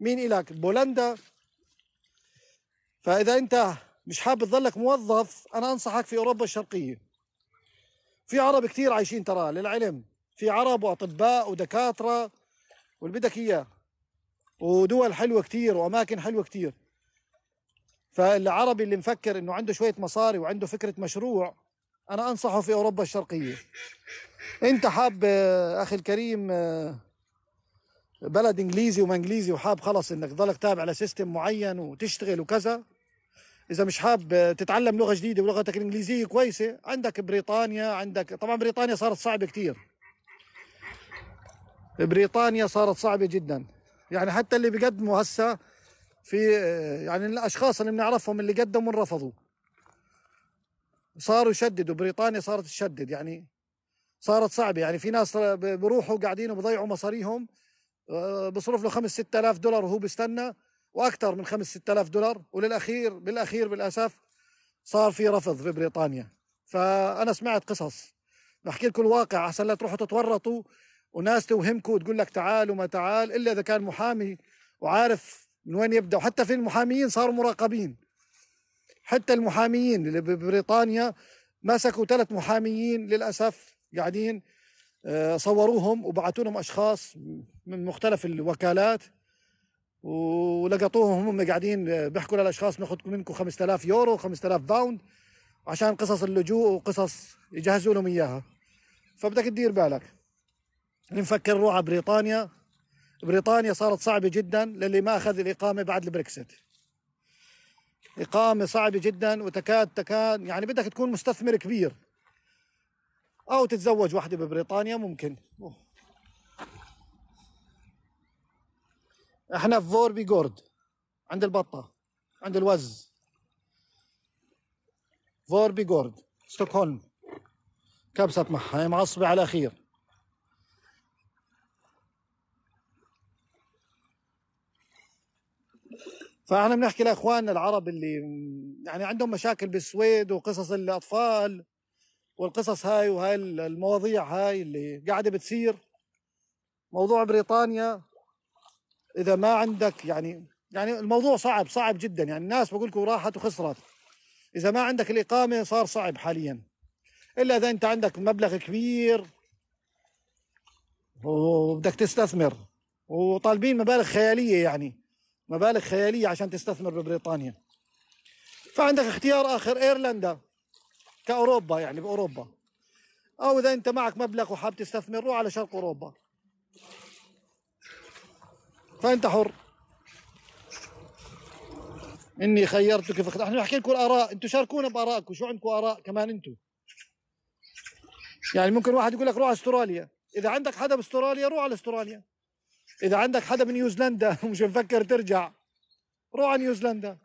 مين إلك بولندا فاذا انت مش حابب تظلك موظف انا انصحك في اوروبا الشرقيه في عرب كثير عايشين ترى للعلم في عرب واطباء ودكاتره واللي بدك اياه ودول حلوه كثير واماكن حلوه كثير فالعربي اللي مفكر انه عنده شويه مصاري وعنده فكره مشروع انا انصحه في اوروبا الشرقيه انت حاب اخي الكريم بلد انجليزي وما انجليزي وحاب خلص انك تضلك تابع لسيستم معين وتشتغل وكذا اذا مش حاب تتعلم لغه جديده ولغتك الانجليزيه كويسه عندك بريطانيا عندك طبعا بريطانيا صارت صعبه كثير بريطانيا صارت صعبه جدا يعني حتى اللي بيقدموا هسه في يعني الاشخاص اللي بنعرفهم اللي قدموا انرفضوا صاروا يشددوا بريطانيا صارت تشدد يعني صارت صعبه يعني في ناس بروحوا قاعدين وبضيعوا مصاريهم آه، بصرف له 5 6000 دولار وهو بيستنى واكثر من 5 6000 دولار وللاخير بالاخير بالاسف صار في رفض في بريطانيا فانا سمعت قصص بحكي لكم الواقع عشان لا تروحوا تتورطوا وناس توهمكم وتقول لك تعال وما تعال الا اذا كان محامي وعارف من وين يبدا وحتى في المحاميين صاروا مراقبين حتى المحاميين اللي ببريطانيا مسكوا ثلاث محاميين للاسف قاعدين آه، صوروهم وبعثوا لهم اشخاص من مختلف الوكالات ولقطوهم هم قاعدين بيحكوا للاشخاص ناخذ منكم 5000 يورو 5000 باوند عشان قصص اللجوء وقصص يجهزوا لهم اياها فبدك تدير بالك نفكر نروح على بريطانيا بريطانيا صارت صعبه جدا للي ما اخذ الاقامه بعد البريكسيت اقامه صعبه جدا وتكاد تكاد يعني بدك تكون مستثمر كبير او تتزوج واحده ببريطانيا ممكن أوه. احنا في فور بيجورد عند البطه عند الوز فور بيجورد ستوكهولم كبسة معها يعني معصبه على الاخير فاحنا بنحكي لاخواننا العرب اللي يعني عندهم مشاكل بالسويد وقصص الاطفال والقصص هاي وهاي المواضيع هاي اللي قاعده بتصير موضوع بريطانيا اذا ما عندك يعني يعني الموضوع صعب صعب جدا يعني الناس بقول لكم راحت وخسرت اذا ما عندك الاقامه صار صعب حاليا الا اذا انت عندك مبلغ كبير وبدك تستثمر وطالبين مبالغ خياليه يعني مبالغ خياليه عشان تستثمر ببريطانيا فعندك اختيار اخر ايرلندا كاوروبا يعني باوروبا او اذا انت معك مبلغ وحاب تستثمر روح على شرق اوروبا فانت حر اني خيرتك في احنا بنحكي لكم الاراء انتم شاركونا بارائكم شو عندكم اراء كمان انتم يعني ممكن واحد يقول لك روح على استراليا اذا عندك حدا باستراليا روح على استراليا اذا عندك حدا من نيوزيلندا ومش مفكر ترجع روح على نيوزيلندا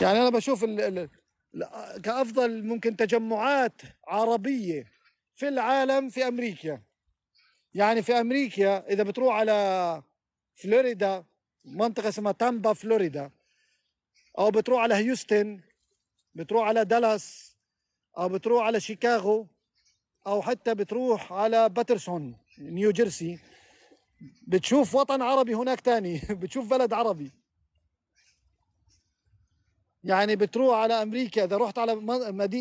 يعني انا بشوف ال كافضل ممكن تجمعات عربيه في العالم في امريكا يعني في امريكا اذا بتروح على فلوريدا منطقه اسمها تامبا فلوريدا او بتروح على هيوستن بتروح على دالاس او بتروح على شيكاغو او حتى بتروح على باترسون نيو جيرسي بتشوف وطن عربي هناك تاني بتشوف بلد عربي يعني بتروح على امريكا اذا رحت على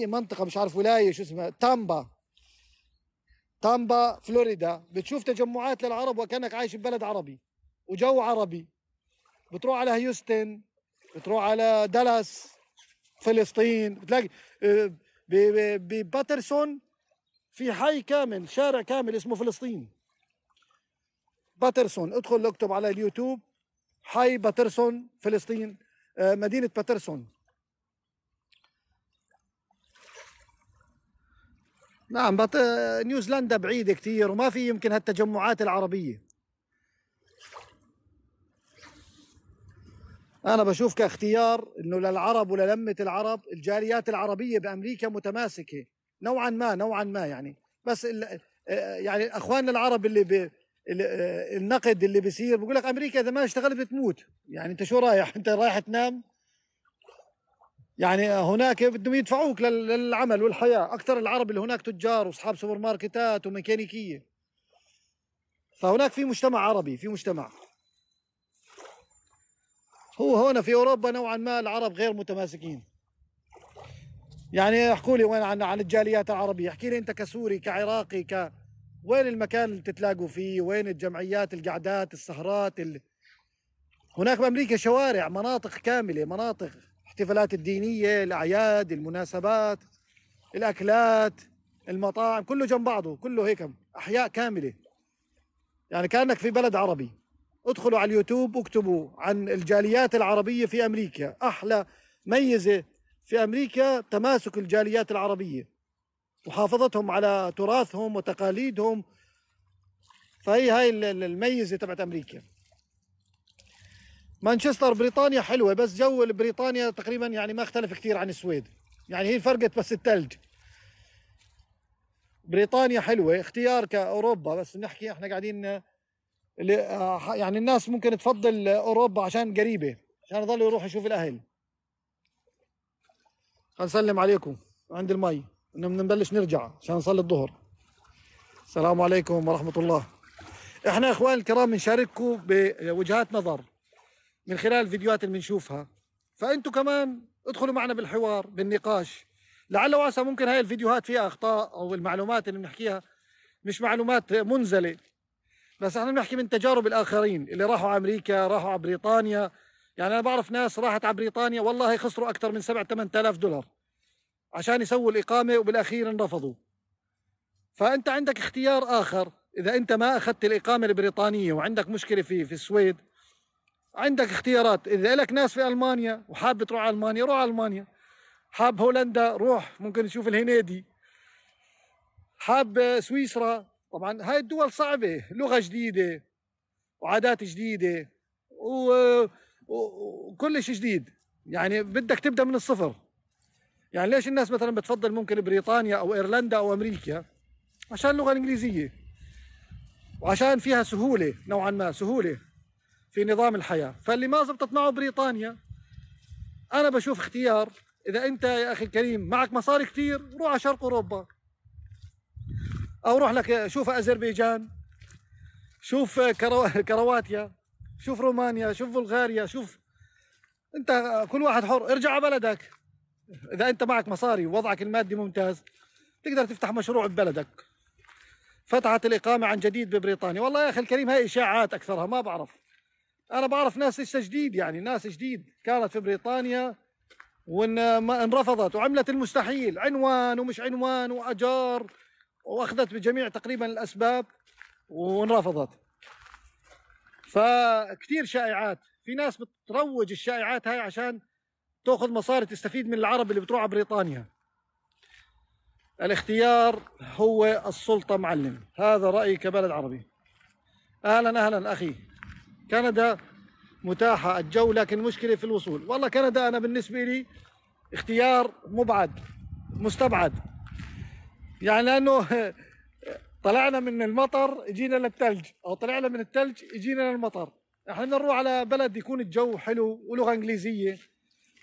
منطقه مش عارف ولايه شو اسمها تامبا تامبا فلوريدا بتشوف تجمعات للعرب وكانك عايش ببلد عربي وجو عربي بتروح على هيوستن بتروح على دالاس فلسطين بتلاقي آه، بباترسون في حي كامل شارع كامل اسمه فلسطين باترسون ادخل اكتب على اليوتيوب حي باترسون فلسطين آه، مدينة باترسون نعم بط... نيوزيلندا بعيدة كثير وما في يمكن هالتجمعات العربية أنا بشوف كاختيار إنه للعرب وللمة العرب الجاليات العربية بأمريكا متماسكة نوعا ما نوعا ما يعني بس ال... آه، يعني أخواننا العرب اللي ب... آه، النقد اللي بيصير بقول لك امريكا اذا ما اشتغلت بتموت يعني انت شو رايح انت رايح تنام يعني هناك بدهم يدفعوك للعمل والحياه اكثر العرب اللي هناك تجار واصحاب سوبر ماركتات وميكانيكيه فهناك في مجتمع عربي في مجتمع هو هنا في اوروبا نوعا ما العرب غير متماسكين يعني احكوا لي وين عن عن الجاليات العربيه احكي لي انت كسوري كعراقي ك وين المكان اللي تتلاقوا فيه وين الجمعيات القعدات السهرات ال... هناك بامريكا شوارع مناطق كامله مناطق الاحتفالات الدينية الأعياد المناسبات الأكلات المطاعم كله جنب بعضه كله هيك أحياء كاملة يعني كأنك في بلد عربي ادخلوا على اليوتيوب واكتبوا عن الجاليات العربية في أمريكا أحلى ميزة في أمريكا تماسك الجاليات العربية وحافظتهم على تراثهم وتقاليدهم فهي هاي الميزة تبعت أمريكا مانشستر بريطانيا حلوه بس جو بريطانيا تقريبا يعني ما اختلف كثير عن السويد يعني هي فرقت بس الثلج بريطانيا حلوه اختيار كاوروبا بس بنحكي احنا قاعدين آه، يعني الناس ممكن تفضل اوروبا عشان قريبه عشان يضل يروح يشوف الاهل هنسلم عليكم عند المي نبلش نرجع عشان نصلي الظهر السلام عليكم ورحمه الله احنا اخوان الكرام بنشارككم بوجهات نظر من خلال الفيديوهات اللي بنشوفها فانتم كمان ادخلوا معنا بالحوار بالنقاش لعل وعسى ممكن هاي الفيديوهات فيها اخطاء او المعلومات اللي بنحكيها مش معلومات منزله بس احنا بنحكي من تجارب الاخرين اللي راحوا على امريكا راحوا على بريطانيا يعني انا بعرف ناس راحت على بريطانيا والله خسروا اكثر من 7 8000 دولار عشان يسووا الاقامه وبالاخير انرفضوا فانت عندك اختيار اخر اذا انت ما اخذت الاقامه البريطانيه وعندك مشكله في في السويد عندك اختيارات اذا لك ناس في المانيا وحاب تروح المانيا روح المانيا حاب هولندا روح ممكن تشوف الهنيدي حاب سويسرا طبعا هاي الدول صعبه لغه جديده وعادات جديده و... شيء جديد يعني بدك تبدا من الصفر يعني ليش الناس مثلا بتفضل ممكن بريطانيا او ايرلندا او امريكا عشان اللغه الانجليزيه وعشان فيها سهوله نوعا ما سهوله في نظام الحياة فاللي ما زبطت معه بريطانيا أنا بشوف اختيار إذا أنت يا أخي الكريم معك مصاري كثير روح على شرق أوروبا أو روح لك شوف أذربيجان شوف كرواتيا شوف رومانيا شوف بلغاريا شوف أنت كل واحد حر ارجع على بلدك إذا أنت معك مصاري ووضعك المادي ممتاز تقدر تفتح مشروع ببلدك فتحت الإقامة عن جديد ببريطانيا والله يا أخي الكريم هاي إشاعات أكثرها ما بعرف انا بعرف ناس لسه جديد يعني ناس جديد كانت في بريطانيا وان انرفضت وعملت المستحيل عنوان ومش عنوان واجار واخذت بجميع تقريبا الاسباب وانرفضت فكثير شائعات في ناس بتروج الشائعات هاي عشان تاخذ مصاري تستفيد من العرب اللي بتروح على بريطانيا الاختيار هو السلطه معلم هذا رايي كبلد عربي اهلا اهلا اخي كندا متاحة الجو لكن مشكلة في الوصول والله كندا أنا بالنسبة لي اختيار مبعد مستبعد يعني لأنه طلعنا من المطر اجينا للثلج او طلعنا من الثلج اجينا للمطر احنا نروح على بلد يكون الجو حلو ولغه انجليزيه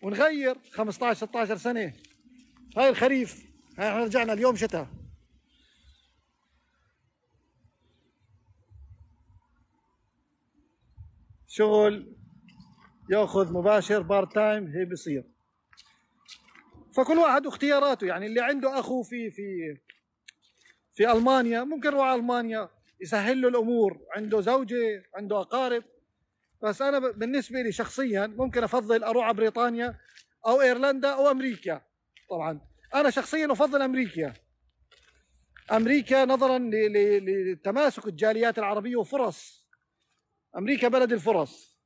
ونغير 15 16 سنه هاي الخريف هاي احنا رجعنا اليوم شتاء شغل ياخذ مباشر بارت تايم هي بصير فكل واحد اختياراته يعني اللي عنده اخو في في في المانيا ممكن يروح المانيا يسهل له الامور عنده زوجه عنده اقارب بس انا بالنسبه لي شخصيا ممكن افضل اروح على بريطانيا او ايرلندا او امريكا طبعا انا شخصيا افضل امريكا امريكا نظرا لتماسك الجاليات العربيه وفرص امريكا بلد الفرص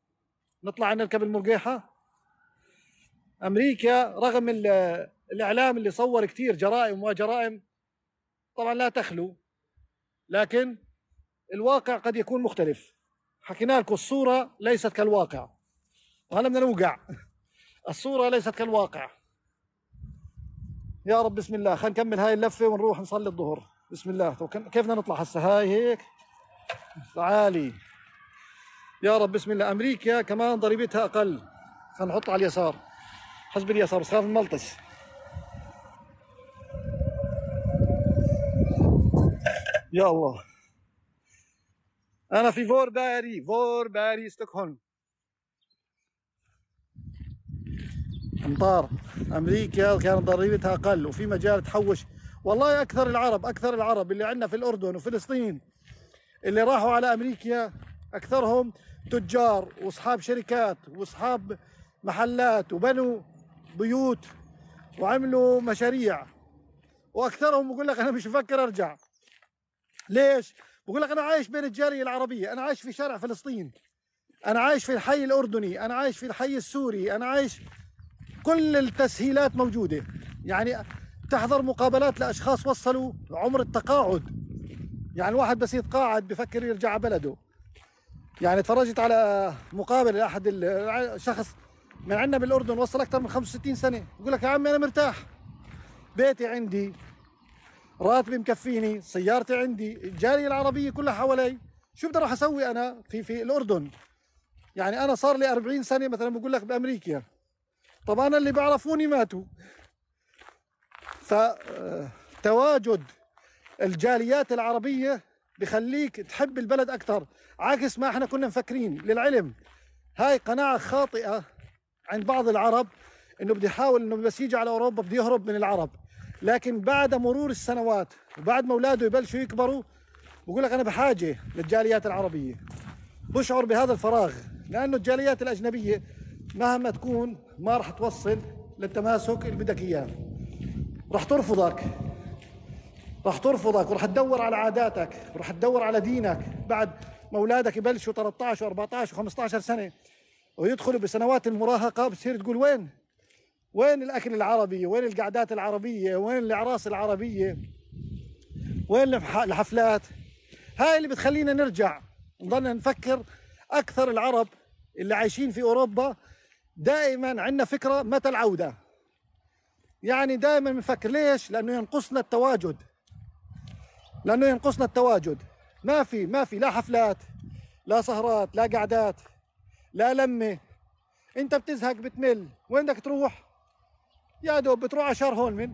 نطلع نركب المرقيحه امريكا رغم الاعلام اللي صور كثير جرائم وجرائم طبعا لا تخلو لكن الواقع قد يكون مختلف حكينا لكم الصوره ليست كالواقع وهلا بدنا نوقع الصوره ليست كالواقع يا رب بسم الله خلينا نكمل هاي اللفه ونروح نصلي الظهر بسم الله كيف بدنا نطلع هسه هاي هيك تعالي يا رب بسم الله امريكا كمان ضريبتها اقل خلينا نحط على اليسار حسب اليسار بس خاف نملطس يا الله انا في فور باري فور باري ستوكهولم امطار امريكا كانت ضريبتها اقل وفي مجال تحوش والله اكثر العرب اكثر العرب اللي عندنا في الاردن وفلسطين اللي راحوا على امريكا اكثرهم تجار واصحاب شركات واصحاب محلات وبنوا بيوت وعملوا مشاريع واكثرهم بقول لك انا مش مفكر ارجع ليش بقول لك انا عايش بين الجاليه العربيه انا عايش في شارع فلسطين انا عايش في الحي الاردني انا عايش في الحي السوري انا عايش كل التسهيلات موجوده يعني تحضر مقابلات لاشخاص وصلوا عمر التقاعد يعني الواحد بس يتقاعد بفكر يرجع بلده يعني تفرجت على مقابله لاحد الشخص من عندنا بالاردن وصل اكثر من 65 سنه يقول لك يا عمي انا مرتاح بيتي عندي راتبي مكفيني سيارتي عندي الجاليه العربيه كلها حوالي شو بدي اروح اسوي انا في في الاردن يعني انا صار لي 40 سنه مثلا بقول لك بامريكا طب انا اللي بيعرفوني ماتوا فتواجد آه، الجاليات العربيه بخليك تحب البلد اكثر عكس ما احنا كنا مفكرين للعلم هاي قناعه خاطئه عند بعض العرب انه بده يحاول انه بس يجي على اوروبا بده يهرب من العرب لكن بعد مرور السنوات وبعد ما اولاده يبلشوا يكبروا بقول لك انا بحاجه للجاليات العربيه بشعر بهذا الفراغ لانه الجاليات الاجنبيه مهما تكون ما راح توصل للتماسك اللي بدك اياه راح ترفضك راح ترفضك وراح تدور على عاداتك وراح تدور على دينك بعد ما اولادك يبلشوا 13 و14 و15 سنه ويدخلوا بسنوات المراهقه بتصير تقول وين؟ وين الاكل العربي؟ وين القعدات العربيه؟ وين الاعراس العربيه؟ وين الحفلات؟ هاي اللي بتخلينا نرجع نضلنا نفكر اكثر العرب اللي عايشين في اوروبا دائما عندنا فكره متى العوده؟ يعني دائما بنفكر ليش؟ لانه ينقصنا التواجد لانه ينقصنا التواجد ما في ما في لا حفلات لا سهرات لا قعدات لا لمه انت بتزهق بتمل وين بدك تروح يا دوب بتروح على شار هون من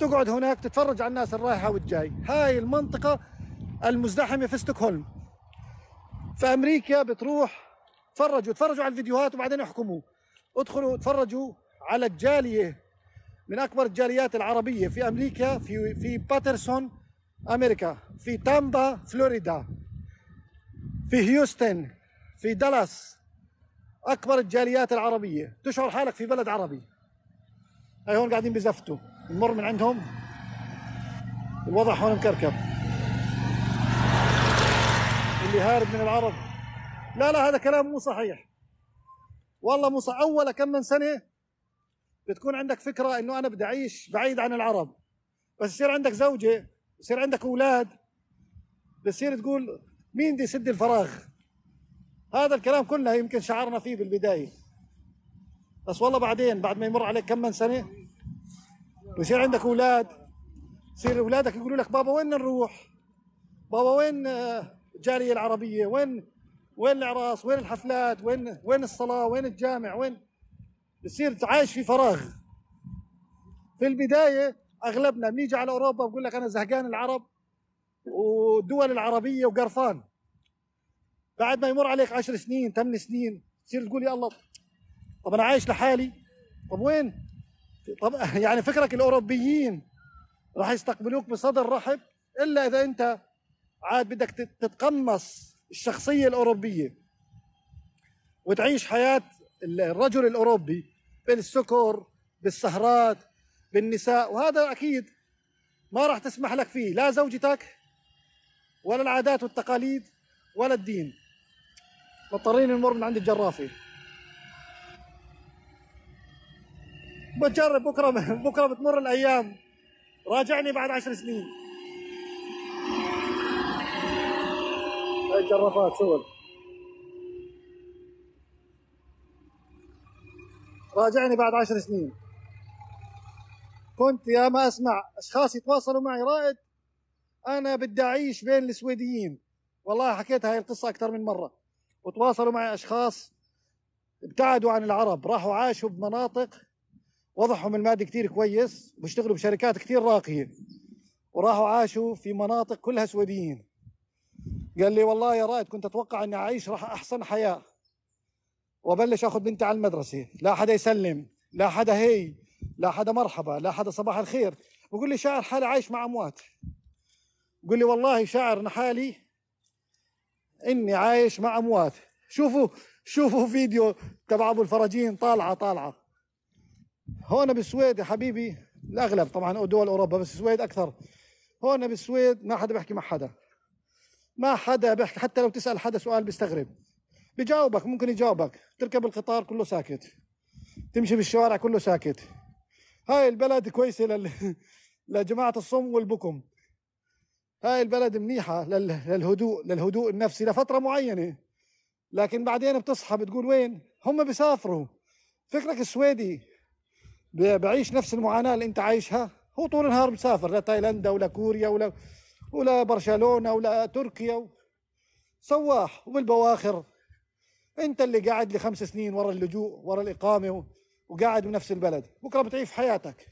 تقعد هناك تتفرج على الناس الرايحه والجاي هاي المنطقه المزدحمه في ستوكهولم في امريكا بتروح تفرجوا تفرجوا على الفيديوهات وبعدين احكموا ادخلوا تفرجوا على الجاليه من اكبر الجاليات العربيه في امريكا في في باترسون أمريكا في تامبا فلوريدا في هيوستن في دالاس أكبر الجاليات العربية تشعر حالك في بلد عربي هاي هون قاعدين بزفتوا نمر من عندهم الوضع هون مكركب اللي هارب من العرب لا لا هذا كلام مو صحيح والله مو صحيح أول كم من سنة بتكون عندك فكرة إنه أنا بدي أعيش بعيد عن العرب بس يصير عندك زوجة يصير عندك اولاد بتصير تقول مين دي يسد الفراغ هذا الكلام كله يمكن شعرنا فيه بالبدايه بس والله بعدين بعد ما يمر عليك كم من سنه ويصير عندك اولاد يصير اولادك يقولوا لك بابا وين نروح بابا وين آه، الجاليه العربيه وين وين الاعراس وين الحفلات وين وين الصلاه وين الجامع وين بتصير عايش في فراغ في البدايه اغلبنا بنيجي على اوروبا بقول لك انا زهقان العرب والدول العربيه وقرفان بعد ما يمر عليك 10 سنين 8 سنين تصير تقول يا الله طب انا عايش لحالي طب وين طب يعني فكرك الاوروبيين راح يستقبلوك بصدر رحب الا اذا انت عاد بدك تتقمص الشخصيه الاوروبيه وتعيش حياه الرجل الاوروبي بالسكر بالسهرات بالنساء وهذا أكيد ما راح تسمح لك فيه لا زوجتك ولا العادات والتقاليد ولا الدين مضطرين نمر من عند الجرافي بتجرب بكره بكره بتمر الايام راجعني بعد عشر سنين الجرافات شغل راجعني بعد عشر سنين كنت يا ما اسمع اشخاص يتواصلوا معي رائد انا بدي اعيش بين السويديين والله حكيت هاي القصه اكثر من مره وتواصلوا معي اشخاص ابتعدوا عن العرب راحوا عاشوا بمناطق وضعهم المادي كثير كويس واشتغلوا بشركات كثير راقيه وراحوا عاشوا في مناطق كلها سويديين قال لي والله يا رائد كنت اتوقع اني اعيش راح احسن حياه وابلش اخذ بنتي على المدرسه لا حدا يسلم لا حدا هي لا حدا مرحبا لا حدا صباح الخير بقول لي شاعر حالي عايش مع اموات بقول لي والله شاعر حالي اني عايش مع اموات شوفوا شوفوا فيديو تبع ابو الفرجين طالعه طالعه هون بالسويد يا حبيبي الاغلب طبعا دول اوروبا بس السويد اكثر هون بالسويد ما حدا بيحكي مع حدا ما حدا بيحكي حتى لو تسال حدا سؤال بيستغرب بجاوبك ممكن يجاوبك تركب القطار كله ساكت تمشي بالشوارع كله ساكت هاي البلد كويسه لل... لجماعه الصم والبكم هاي البلد منيحه لل... للهدوء للهدوء النفسي لفتره معينه لكن بعدين بتصحى بتقول وين هم بيسافروا فكرك السويدي بعيش نفس المعاناه اللي انت عايشها هو طول النهار مسافر لتايلندا ولا كوريا ولا ولا برشلونه ولا تركيا و... سواح وبالبواخر انت اللي قاعد لخمس سنين ورا اللجوء ورا الاقامه و... وقاعد بنفس البلد بكره بتعيش حياتك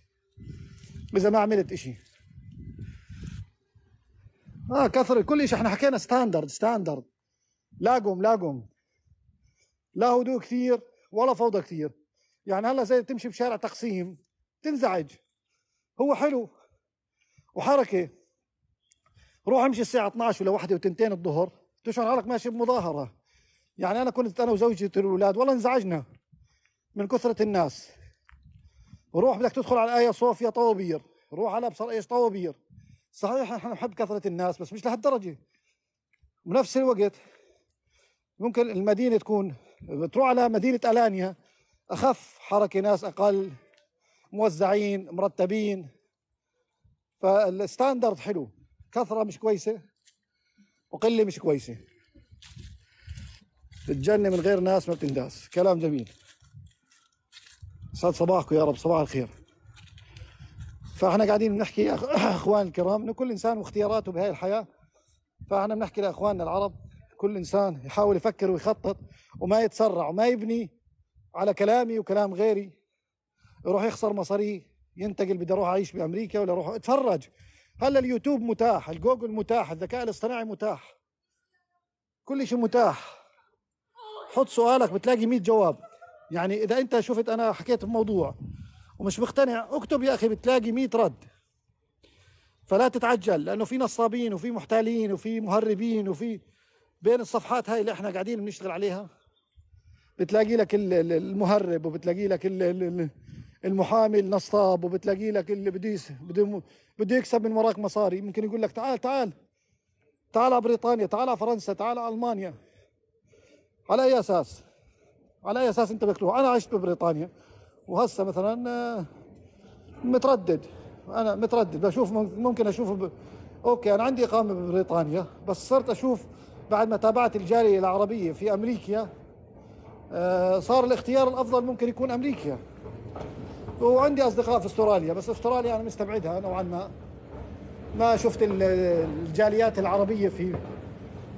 اذا ما عملت اشي اه كثر كل شيء احنا حكينا ستاندرد ستاندرد لاقم لاقم لا هدوء كثير ولا فوضى كثير يعني هلا زي تمشي بشارع تقسيم تنزعج هو حلو وحركه روح امشي الساعه 12 ولا 1 وتنتين الظهر تشعر حالك ماشي بمظاهره يعني انا كنت انا وزوجتي والاولاد والله انزعجنا من كثرة الناس روح بدك تدخل على آية صوفيا طوابير روح على أبصر إيش طوابير صحيح نحن نحب كثرة الناس بس مش لهالدرجة بنفس الوقت ممكن المدينة تكون بتروح على مدينة ألانيا أخف حركة ناس أقل موزعين مرتبين فالستاندرد حلو كثرة مش كويسة وقلة مش كويسة الجنة من غير ناس ما بتنداس كلام جميل سعد صباحكم يا رب صباح الخير فاحنا قاعدين بنحكي اخوان الكرام انه كل انسان واختياراته بهاي الحياه فاحنا بنحكي لاخواننا العرب كل انسان يحاول يفكر ويخطط وما يتسرع وما يبني على كلامي وكلام غيري يروح يخسر مصاريه ينتقل بدي اروح اعيش بامريكا ولا اروح اتفرج هلا اليوتيوب متاح الجوجل متاح الذكاء الاصطناعي متاح كل شيء متاح حط سؤالك بتلاقي 100 جواب يعني اذا انت شفت انا حكيت بموضوع ومش مقتنع اكتب يا اخي بتلاقي 100 رد فلا تتعجل لانه في نصابين وفي محتالين وفي مهربين وفي بين الصفحات هاي اللي احنا قاعدين بنشتغل عليها بتلاقي لك المهرب وبتلاقي لك المحامي النصاب وبتلاقي لك اللي بده بده بده يكسب من وراك مصاري ممكن يقول لك تعال تعال تعال على بريطانيا تعال على فرنسا تعال على المانيا على اي اساس على اي اساس انت بدك تروح انا عشت ببريطانيا وهسه مثلا آه، متردد انا متردد بشوف ممكن اشوف ب... اوكي انا عندي اقامه ببريطانيا بس صرت اشوف بعد ما تابعت الجاليه العربيه في امريكا آه، صار الاختيار الافضل ممكن يكون امريكا وعندي اصدقاء في استراليا بس استراليا انا مستبعدها نوعا ما ما شفت الجاليات العربيه في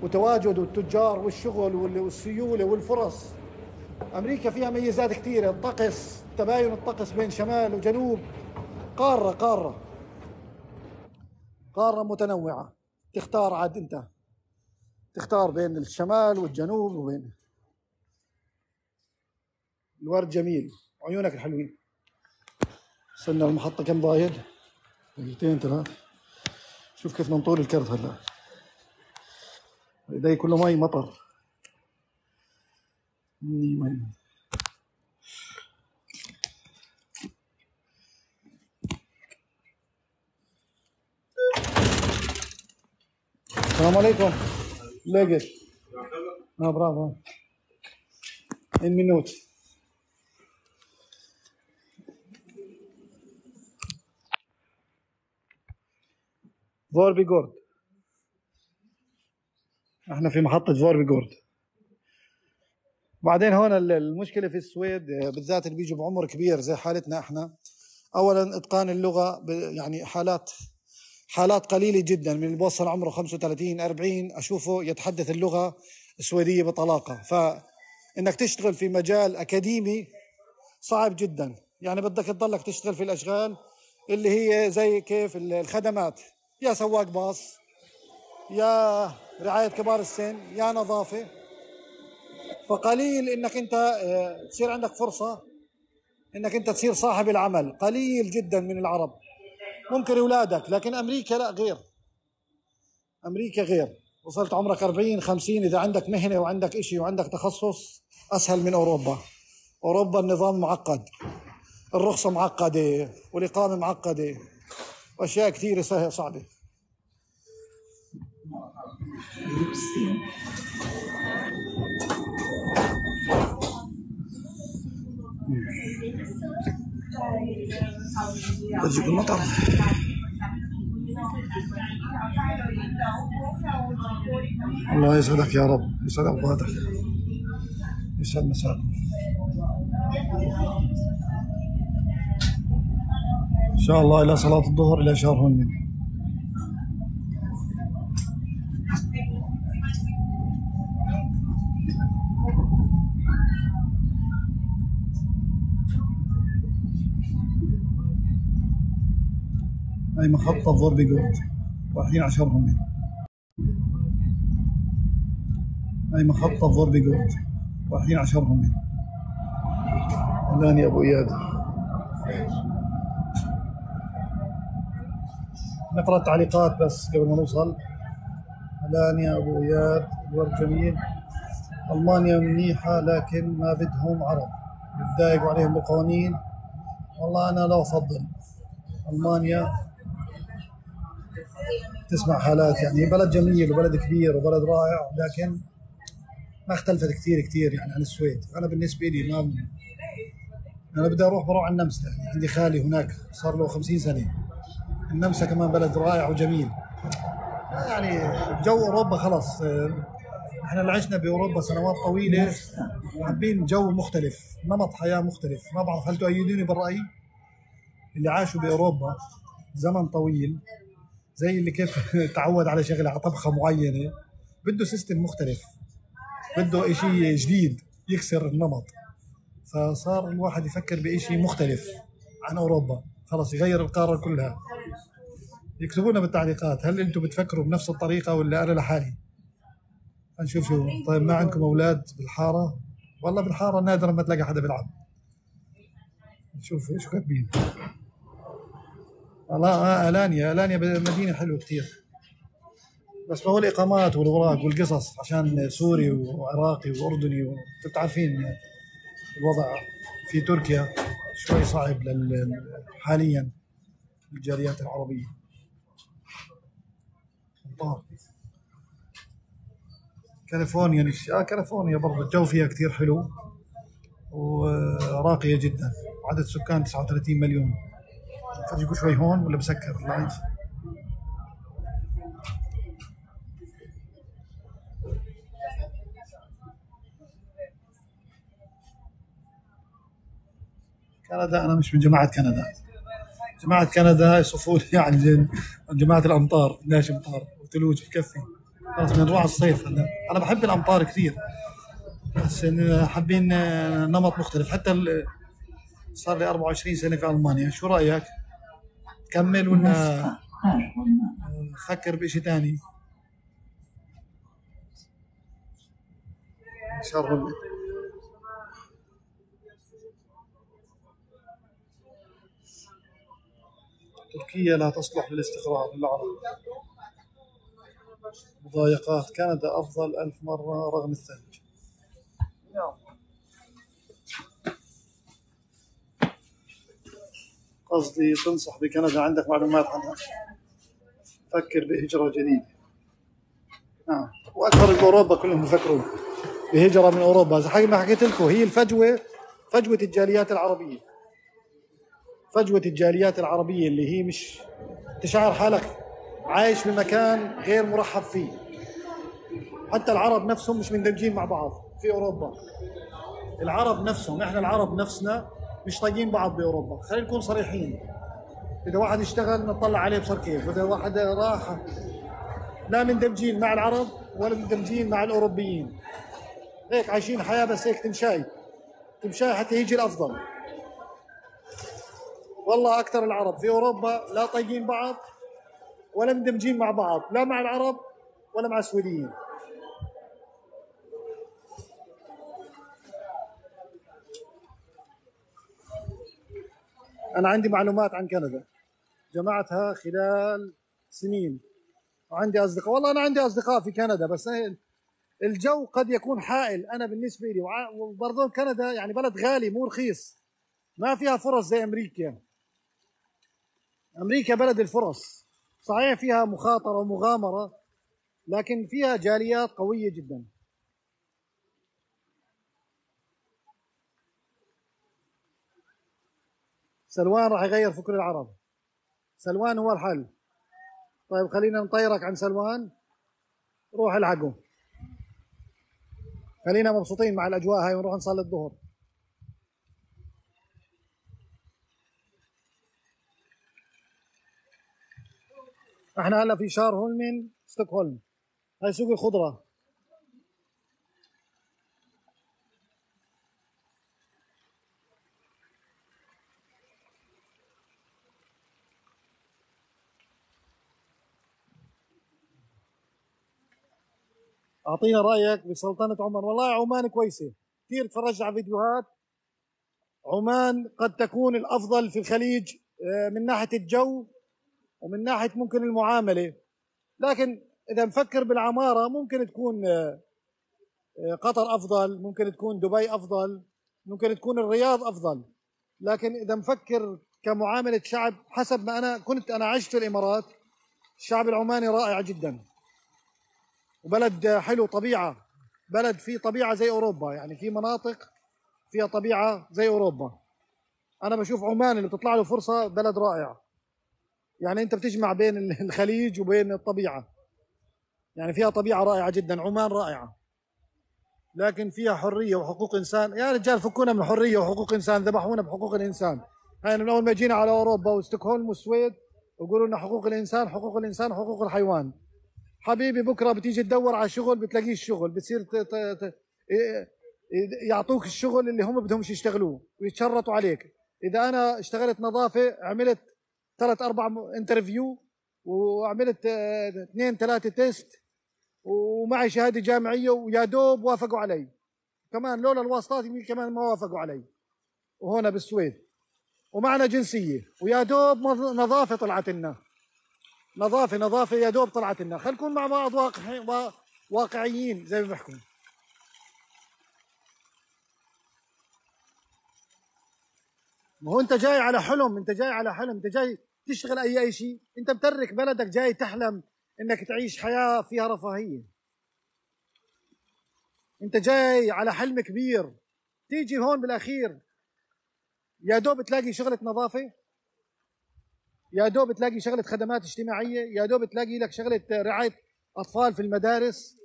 وتواجد والتجار والشغل والسيوله والفرص امريكا فيها ميزات كثيره الطقس تباين الطقس بين شمال وجنوب قاره قاره قاره متنوعه تختار عاد انت تختار بين الشمال والجنوب وبين الورد جميل عيونك الحلوين وصلنا المحطة كم ضايل دقيقتين ثلاث شوف كيف نطول الكرت هلا ايدي كله مي مطر السلام عليكم لقيت اه برافو ان مينوت فوربي جورد احنا في محطة فوربي جورد بعدين هون المشكله في السويد بالذات اللي بيجوا بعمر كبير زي حالتنا احنا اولا اتقان اللغه يعني حالات حالات قليله جدا من اللي بوصل عمره 35 40 اشوفه يتحدث اللغه السويديه بطلاقه فانك تشتغل في مجال اكاديمي صعب جدا يعني بدك تضلك تشتغل في الاشغال اللي هي زي كيف الخدمات يا سواق باص يا رعايه كبار السن يا نظافه فقليل انك انت آه، تصير عندك فرصه انك انت تصير صاحب العمل قليل جدا من العرب ممكن اولادك لكن امريكا لا غير امريكا غير وصلت عمرك 40 50 اذا عندك مهنه وعندك شيء وعندك تخصص اسهل من اوروبا اوروبا النظام معقد الرخصه معقده والاقامه معقده واشياء كثيره صعبه الله يسعدك يا رب يسعد اوقاتك يسعد مساك ان شاء الله الى صلاه الظهر الى شهر مني هاي محطة ضرب جورج واحدين عشرهم هنا يعني. هاي محطة ضرب جورج واحدين عشرهم هنا يعني. الآن يا أبو إياد نقرأ التعليقات بس قبل ما نوصل الآن يا أبو إياد الورد جميل ألمانيا منيحة لكن ما بدهم عرب بتضايقوا عليهم بالقوانين والله أنا لا أفضل ألمانيا تسمع حالات يعني بلد جميل وبلد كبير وبلد رائع لكن ما اختلفت كثير كثير يعني عن السويد انا بالنسبه لي ما انا بدي اروح بروح على النمسا يعني عندي خالي هناك صار له 50 سنه النمسا كمان بلد رائع وجميل يعني جو اوروبا خلص آه، احنا اللي عشنا باوروبا سنوات طويله حابين جو مختلف نمط حياه مختلف ما بعرف هل تؤيدوني بالراي اللي عاشوا باوروبا زمن طويل زي اللي كيف تعود على شغله على طبخه معينه بده سيستم مختلف بده شيء جديد يكسر النمط فصار الواحد يفكر بشيء مختلف عن اوروبا خلص يغير القاره كلها يكتبونا بالتعليقات هل انتم بتفكروا بنفس الطريقه ولا انا لحالي نشوف شو طيب ما عندكم اولاد بالحاره والله بالحاره نادرا ما تلاقي حدا بيلعب نشوف شو كاتبين الله آه الانيا الانيا مدينه حلوه كثير بس بقول الاقامات والاوراق والقصص عشان سوري وعراقي واردني وانتم الوضع في تركيا شوي صعب لل... حاليا الجاليات العربيه الله. كاليفورنيا نش... آه كاليفورنيا برضه الجو فيها كثير حلو وراقيه جدا عدد سكان 39 مليون خرج شوي هون ولا بسكر اللايف كندا انا مش من جماعه كندا جماعه كندا يصفوا لي عن جماعه الامطار بدناش امطار وثلوج في كفي خلاص من روح الصيف انا بحب الامطار كثير بس حابين نمط مختلف حتى صار لي 24 سنه في المانيا شو رايك؟ كمل ولا نفكر بشيء ثاني تركيا لا تصلح للاستقرار للعرب مضايقات كندا أفضل ألف مرة رغم الثلج قصدي تنصح بكندا عندك معلومات عنها فكر بهجرة جديدة نعم وأكثر أوروبا كلهم بفكروا بهجرة من أوروبا زي ما حكيت لكم هي الفجوة فجوة الجاليات العربية فجوة الجاليات العربية اللي هي مش تشعر حالك عايش بمكان غير مرحب فيه حتى العرب نفسهم مش مندمجين مع بعض في أوروبا العرب نفسهم احنا العرب نفسنا مش طايقين بعض باوروبا خلينا نكون صريحين اذا واحد اشتغل نطلع عليه بصر كيف واذا واحد راح لا مندمجين مع العرب ولا مندمجين مع الاوروبيين هيك عايشين حياه بس هيك تمشاي تمشاي حتى يجي الافضل والله اكثر العرب في اوروبا لا طايقين بعض ولا مندمجين مع بعض لا مع العرب ولا مع السويديين أنا عندي معلومات عن كندا جمعتها خلال سنين وعندي أصدقاء والله أنا عندي أصدقاء في كندا بس الجو قد يكون حائل أنا بالنسبة لي وبرضه كندا يعني بلد غالي مو رخيص ما فيها فرص زي أمريكا أمريكا بلد الفرص صحيح فيها مخاطرة ومغامرة لكن فيها جاليات قوية جداً سلوان راح يغير في كل العرب سلوان هو الحل طيب خلينا نطيرك عن سلوان روح العقوا خلينا مبسوطين مع الاجواء هاي ونروح نصلي الظهر احنا هلا في شار هولمين ستوكهولم هاي سوق الخضره اعطينا رايك بسلطنه عمان والله عمان كويسه كثير تفرجت على فيديوهات عمان قد تكون الافضل في الخليج آه، من ناحيه الجو ومن ناحيه ممكن المعامله لكن اذا نفكر بالعماره ممكن تكون آه، آه، قطر افضل ممكن تكون دبي افضل ممكن تكون الرياض افضل لكن اذا نفكر كمعامله شعب حسب ما انا كنت انا عشت في الامارات الشعب العماني رائع جدا وبلد حلو طبيعه بلد فيه طبيعه زي اوروبا يعني في مناطق فيها طبيعه زي اوروبا انا بشوف عمان اللي بتطلع له فرصه بلد رائع يعني انت بتجمع بين الخليج وبين الطبيعه يعني فيها طبيعه رائعه جدا عمان رائعه لكن فيها حريه وحقوق انسان يا رجال فكونا من حريه وحقوق انسان ذبحونا بحقوق الانسان هاي من اول ما جينا على اوروبا وستوكهولم والسويد ويقولوا لنا حقوق الانسان حقوق الانسان حقوق الحيوان حبيبي بكره بتيجي تدور على شغل بتلاقيش شغل بتصير إيه، يعطوك الشغل اللي هم بدهم يشتغلوه ويتشرطوا عليك اذا انا اشتغلت نظافه عملت ثلاث اربع انترفيو وعملت آه، اثنين ثلاثه تيست ومعي شهاده جامعيه ويا دوب وافقوا علي كمان لولا الواسطات يمكن كمان ما وافقوا علي وهنا بالسويد ومعنا جنسيه ويا دوب نظافه طلعت لنا نظافه نظافه يا دوب طلعت لنا خلينا نكون مع بعض واقعيين زي ما بحكوا ما هو انت جاي على حلم انت جاي على حلم انت جاي تشتغل اي اي شيء انت بترك بلدك جاي تحلم انك تعيش حياه فيها رفاهيه انت جاي على حلم كبير تيجي هون بالاخير يا دوب تلاقي شغله نظافه يا دوب تلاقي شغله خدمات اجتماعيه يا دوب تلاقي لك شغله رعايه اطفال في المدارس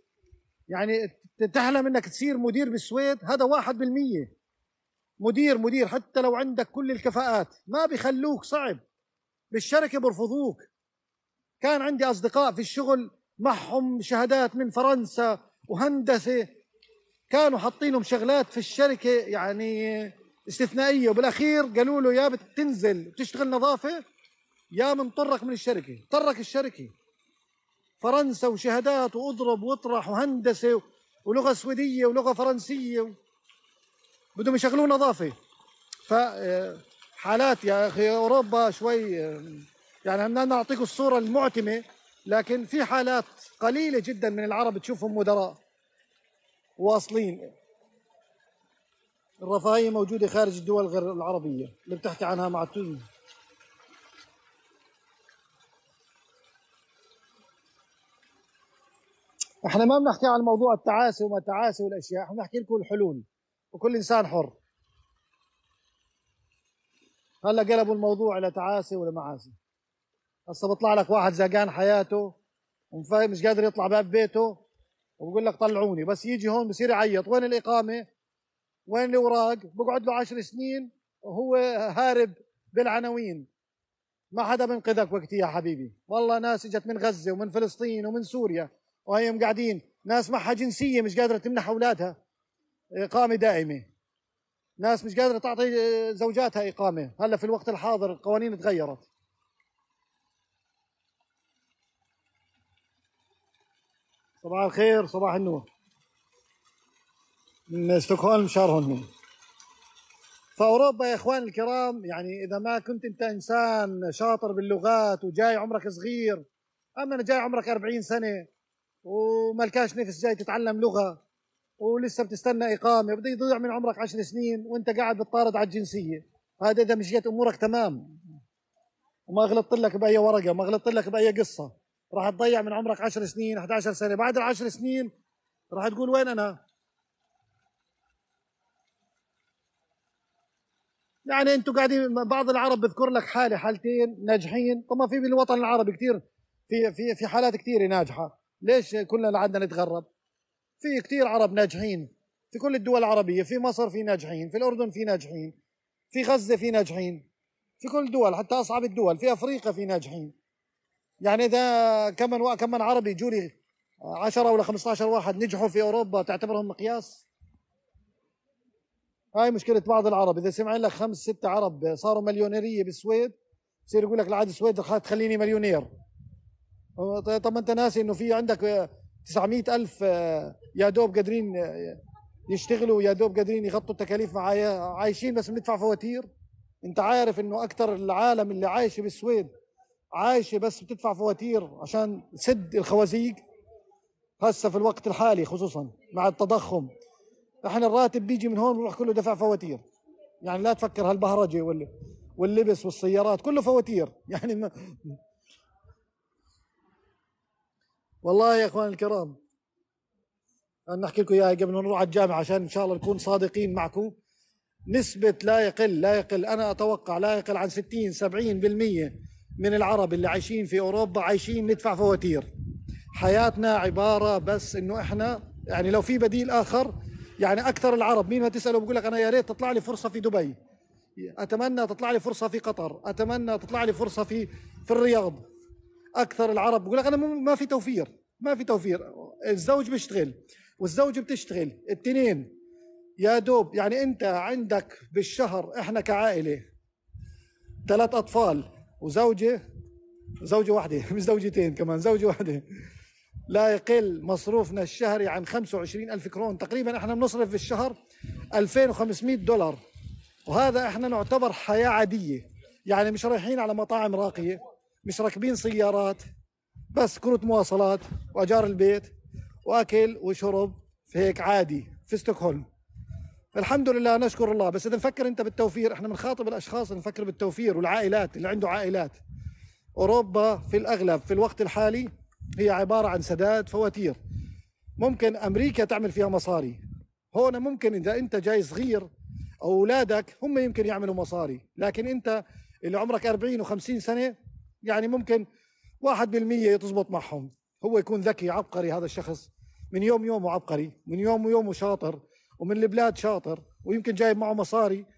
يعني تحلم انك تصير مدير بالسويد هذا واحد بالمية مدير مدير حتى لو عندك كل الكفاءات ما بيخلوك صعب بالشركه بيرفضوك كان عندي اصدقاء في الشغل معهم شهادات من فرنسا وهندسه كانوا حاطينهم شغلات في الشركه يعني استثنائيه وبالاخير قالوا له يا بتنزل بتشتغل نظافه يا من طرك من الشركة طرك الشركة فرنسا وشهادات واضرب واطرح وهندسة ولغة سويدية ولغة فرنسية بدهم يشغلوه نظافة فحالات آه، يا أخي أوروبا شوي آه، يعني أنا أعطيك الصورة المعتمة لكن في حالات قليلة جدا من العرب تشوفهم مدراء واصلين الرفاهية موجودة خارج الدول غير العربية اللي بتحكي عنها مع تونس احنا ما بنحكي عن موضوع التعاسه وما التعاسه والاشياء احنا بنحكي لكم الحلول وكل انسان حر هلا قلبوا الموضوع الى تعاسه ولا معاسه هسه بطلع لك واحد زقان حياته ومفاهم مش قادر يطلع باب بيته وبقول لك طلعوني بس يجي هون بصير يعيط وين الاقامه وين الاوراق بقعد له عشر سنين وهو هارب بالعناوين ما حدا بينقذك وقتي يا حبيبي والله ناس اجت من غزه ومن فلسطين ومن سوريا وهي قاعدين ناس معها جنسيه مش قادره تمنح اولادها اقامه دائمه ناس مش قادره تعطي آه، زوجاتها اقامه هلا في الوقت الحاضر القوانين تغيرت صباح الخير صباح النور من ستوكهولم هون فاوروبا يا اخوان الكرام يعني اذا ما كنت انت انسان شاطر باللغات وجاي عمرك صغير اما انا جاي عمرك 40 سنه وما لكاش نفس جاي تتعلم لغه ولسه بتستنى اقامه بده يضيع من عمرك عشر سنين وانت قاعد بتطارد على الجنسيه هذا اذا مشيت امورك تمام وما غلطت لك باي ورقه ما غلطت لك باي قصه راح تضيع من عمرك 10 سنين 11 سنه بعد العشر سنين راح تقول وين انا يعني انتم قاعدين بعض العرب بذكر لك حاله حالتين ناجحين طب ما في بالوطن العربي كثير في في في حالات كثيره ناجحه ليش كلنا قعدنا نتغرب في كثير عرب ناجحين في كل الدول العربية في مصر في ناجحين في الأردن في ناجحين في غزة في ناجحين في كل الدول حتى أصعب الدول في أفريقيا في ناجحين يعني إذا كم من كم من عربي جولي 10 ولا 15 واحد نجحوا في أوروبا تعتبرهم مقياس هاي مشكلة بعض العرب إذا سمعين لك خمس ستة عرب صاروا مليونيرية بالسويد يصير يقول لك العاد السويد خليني مليونير طب ما انت ناسي انه في عندك 900 الف آه، يا دوب قادرين آه، يشتغلوا يا دوب قادرين يغطوا التكاليف مع عايشين بس بندفع فواتير انت عارف انه اكثر العالم اللي عايشه بالسويد عايشه بس بتدفع فواتير عشان سد الخوازيق هسه في الوقت الحالي خصوصا مع التضخم احنا الراتب بيجي من هون بروح كله دفع فواتير يعني لا تفكر هالبهرجه واللبس والسيارات كله فواتير يعني والله يا اخوان الكرام أنا أحكي لكم إياها قبل ما نروح على الجامعة عشان إن شاء الله نكون صادقين معكم نسبة لا يقل لا يقل أنا أتوقع لا يقل عن 60 70% من العرب اللي عايشين في أوروبا عايشين ندفع فواتير حياتنا عبارة بس إنه إحنا يعني لو في بديل آخر يعني أكثر العرب مين ما تسأله بقول لك أنا يا ريت تطلع لي فرصة في دبي أتمنى تطلع لي فرصة في قطر أتمنى تطلع لي فرصة في في الرياض اكثر العرب بقول لك انا ما في توفير ما في توفير الزوج بيشتغل والزوجه بتشتغل التنين يا دوب يعني انت عندك بالشهر احنا كعائله ثلاث اطفال وزوجه زوجه واحده مش زوجتين كمان زوجه واحده لا يقل مصروفنا الشهري عن 25 ألف كرون تقريبا احنا بنصرف في الشهر 2500 دولار وهذا احنا نعتبر حياة عادية يعني مش رايحين على مطاعم راقية مش راكبين سيارات بس كروت مواصلات واجار البيت واكل وشرب هيك عادي في ستوكهولم الحمد لله نشكر الله بس اذا نفكر انت بالتوفير احنا بنخاطب الاشخاص نفكر بالتوفير والعائلات اللي عنده عائلات اوروبا في الاغلب في الوقت الحالي هي عباره عن سداد فواتير ممكن امريكا تعمل فيها مصاري هون ممكن اذا انت جاي صغير او اولادك هم يمكن يعملوا مصاري لكن انت اللي عمرك 40 و50 سنه يعني ممكن واحد بالمية يتزبط معهم هو يكون ذكي عبقري هذا الشخص من يوم يومه عبقري من يوم يومه شاطر ومن البلاد شاطر ويمكن جايب معه مصاري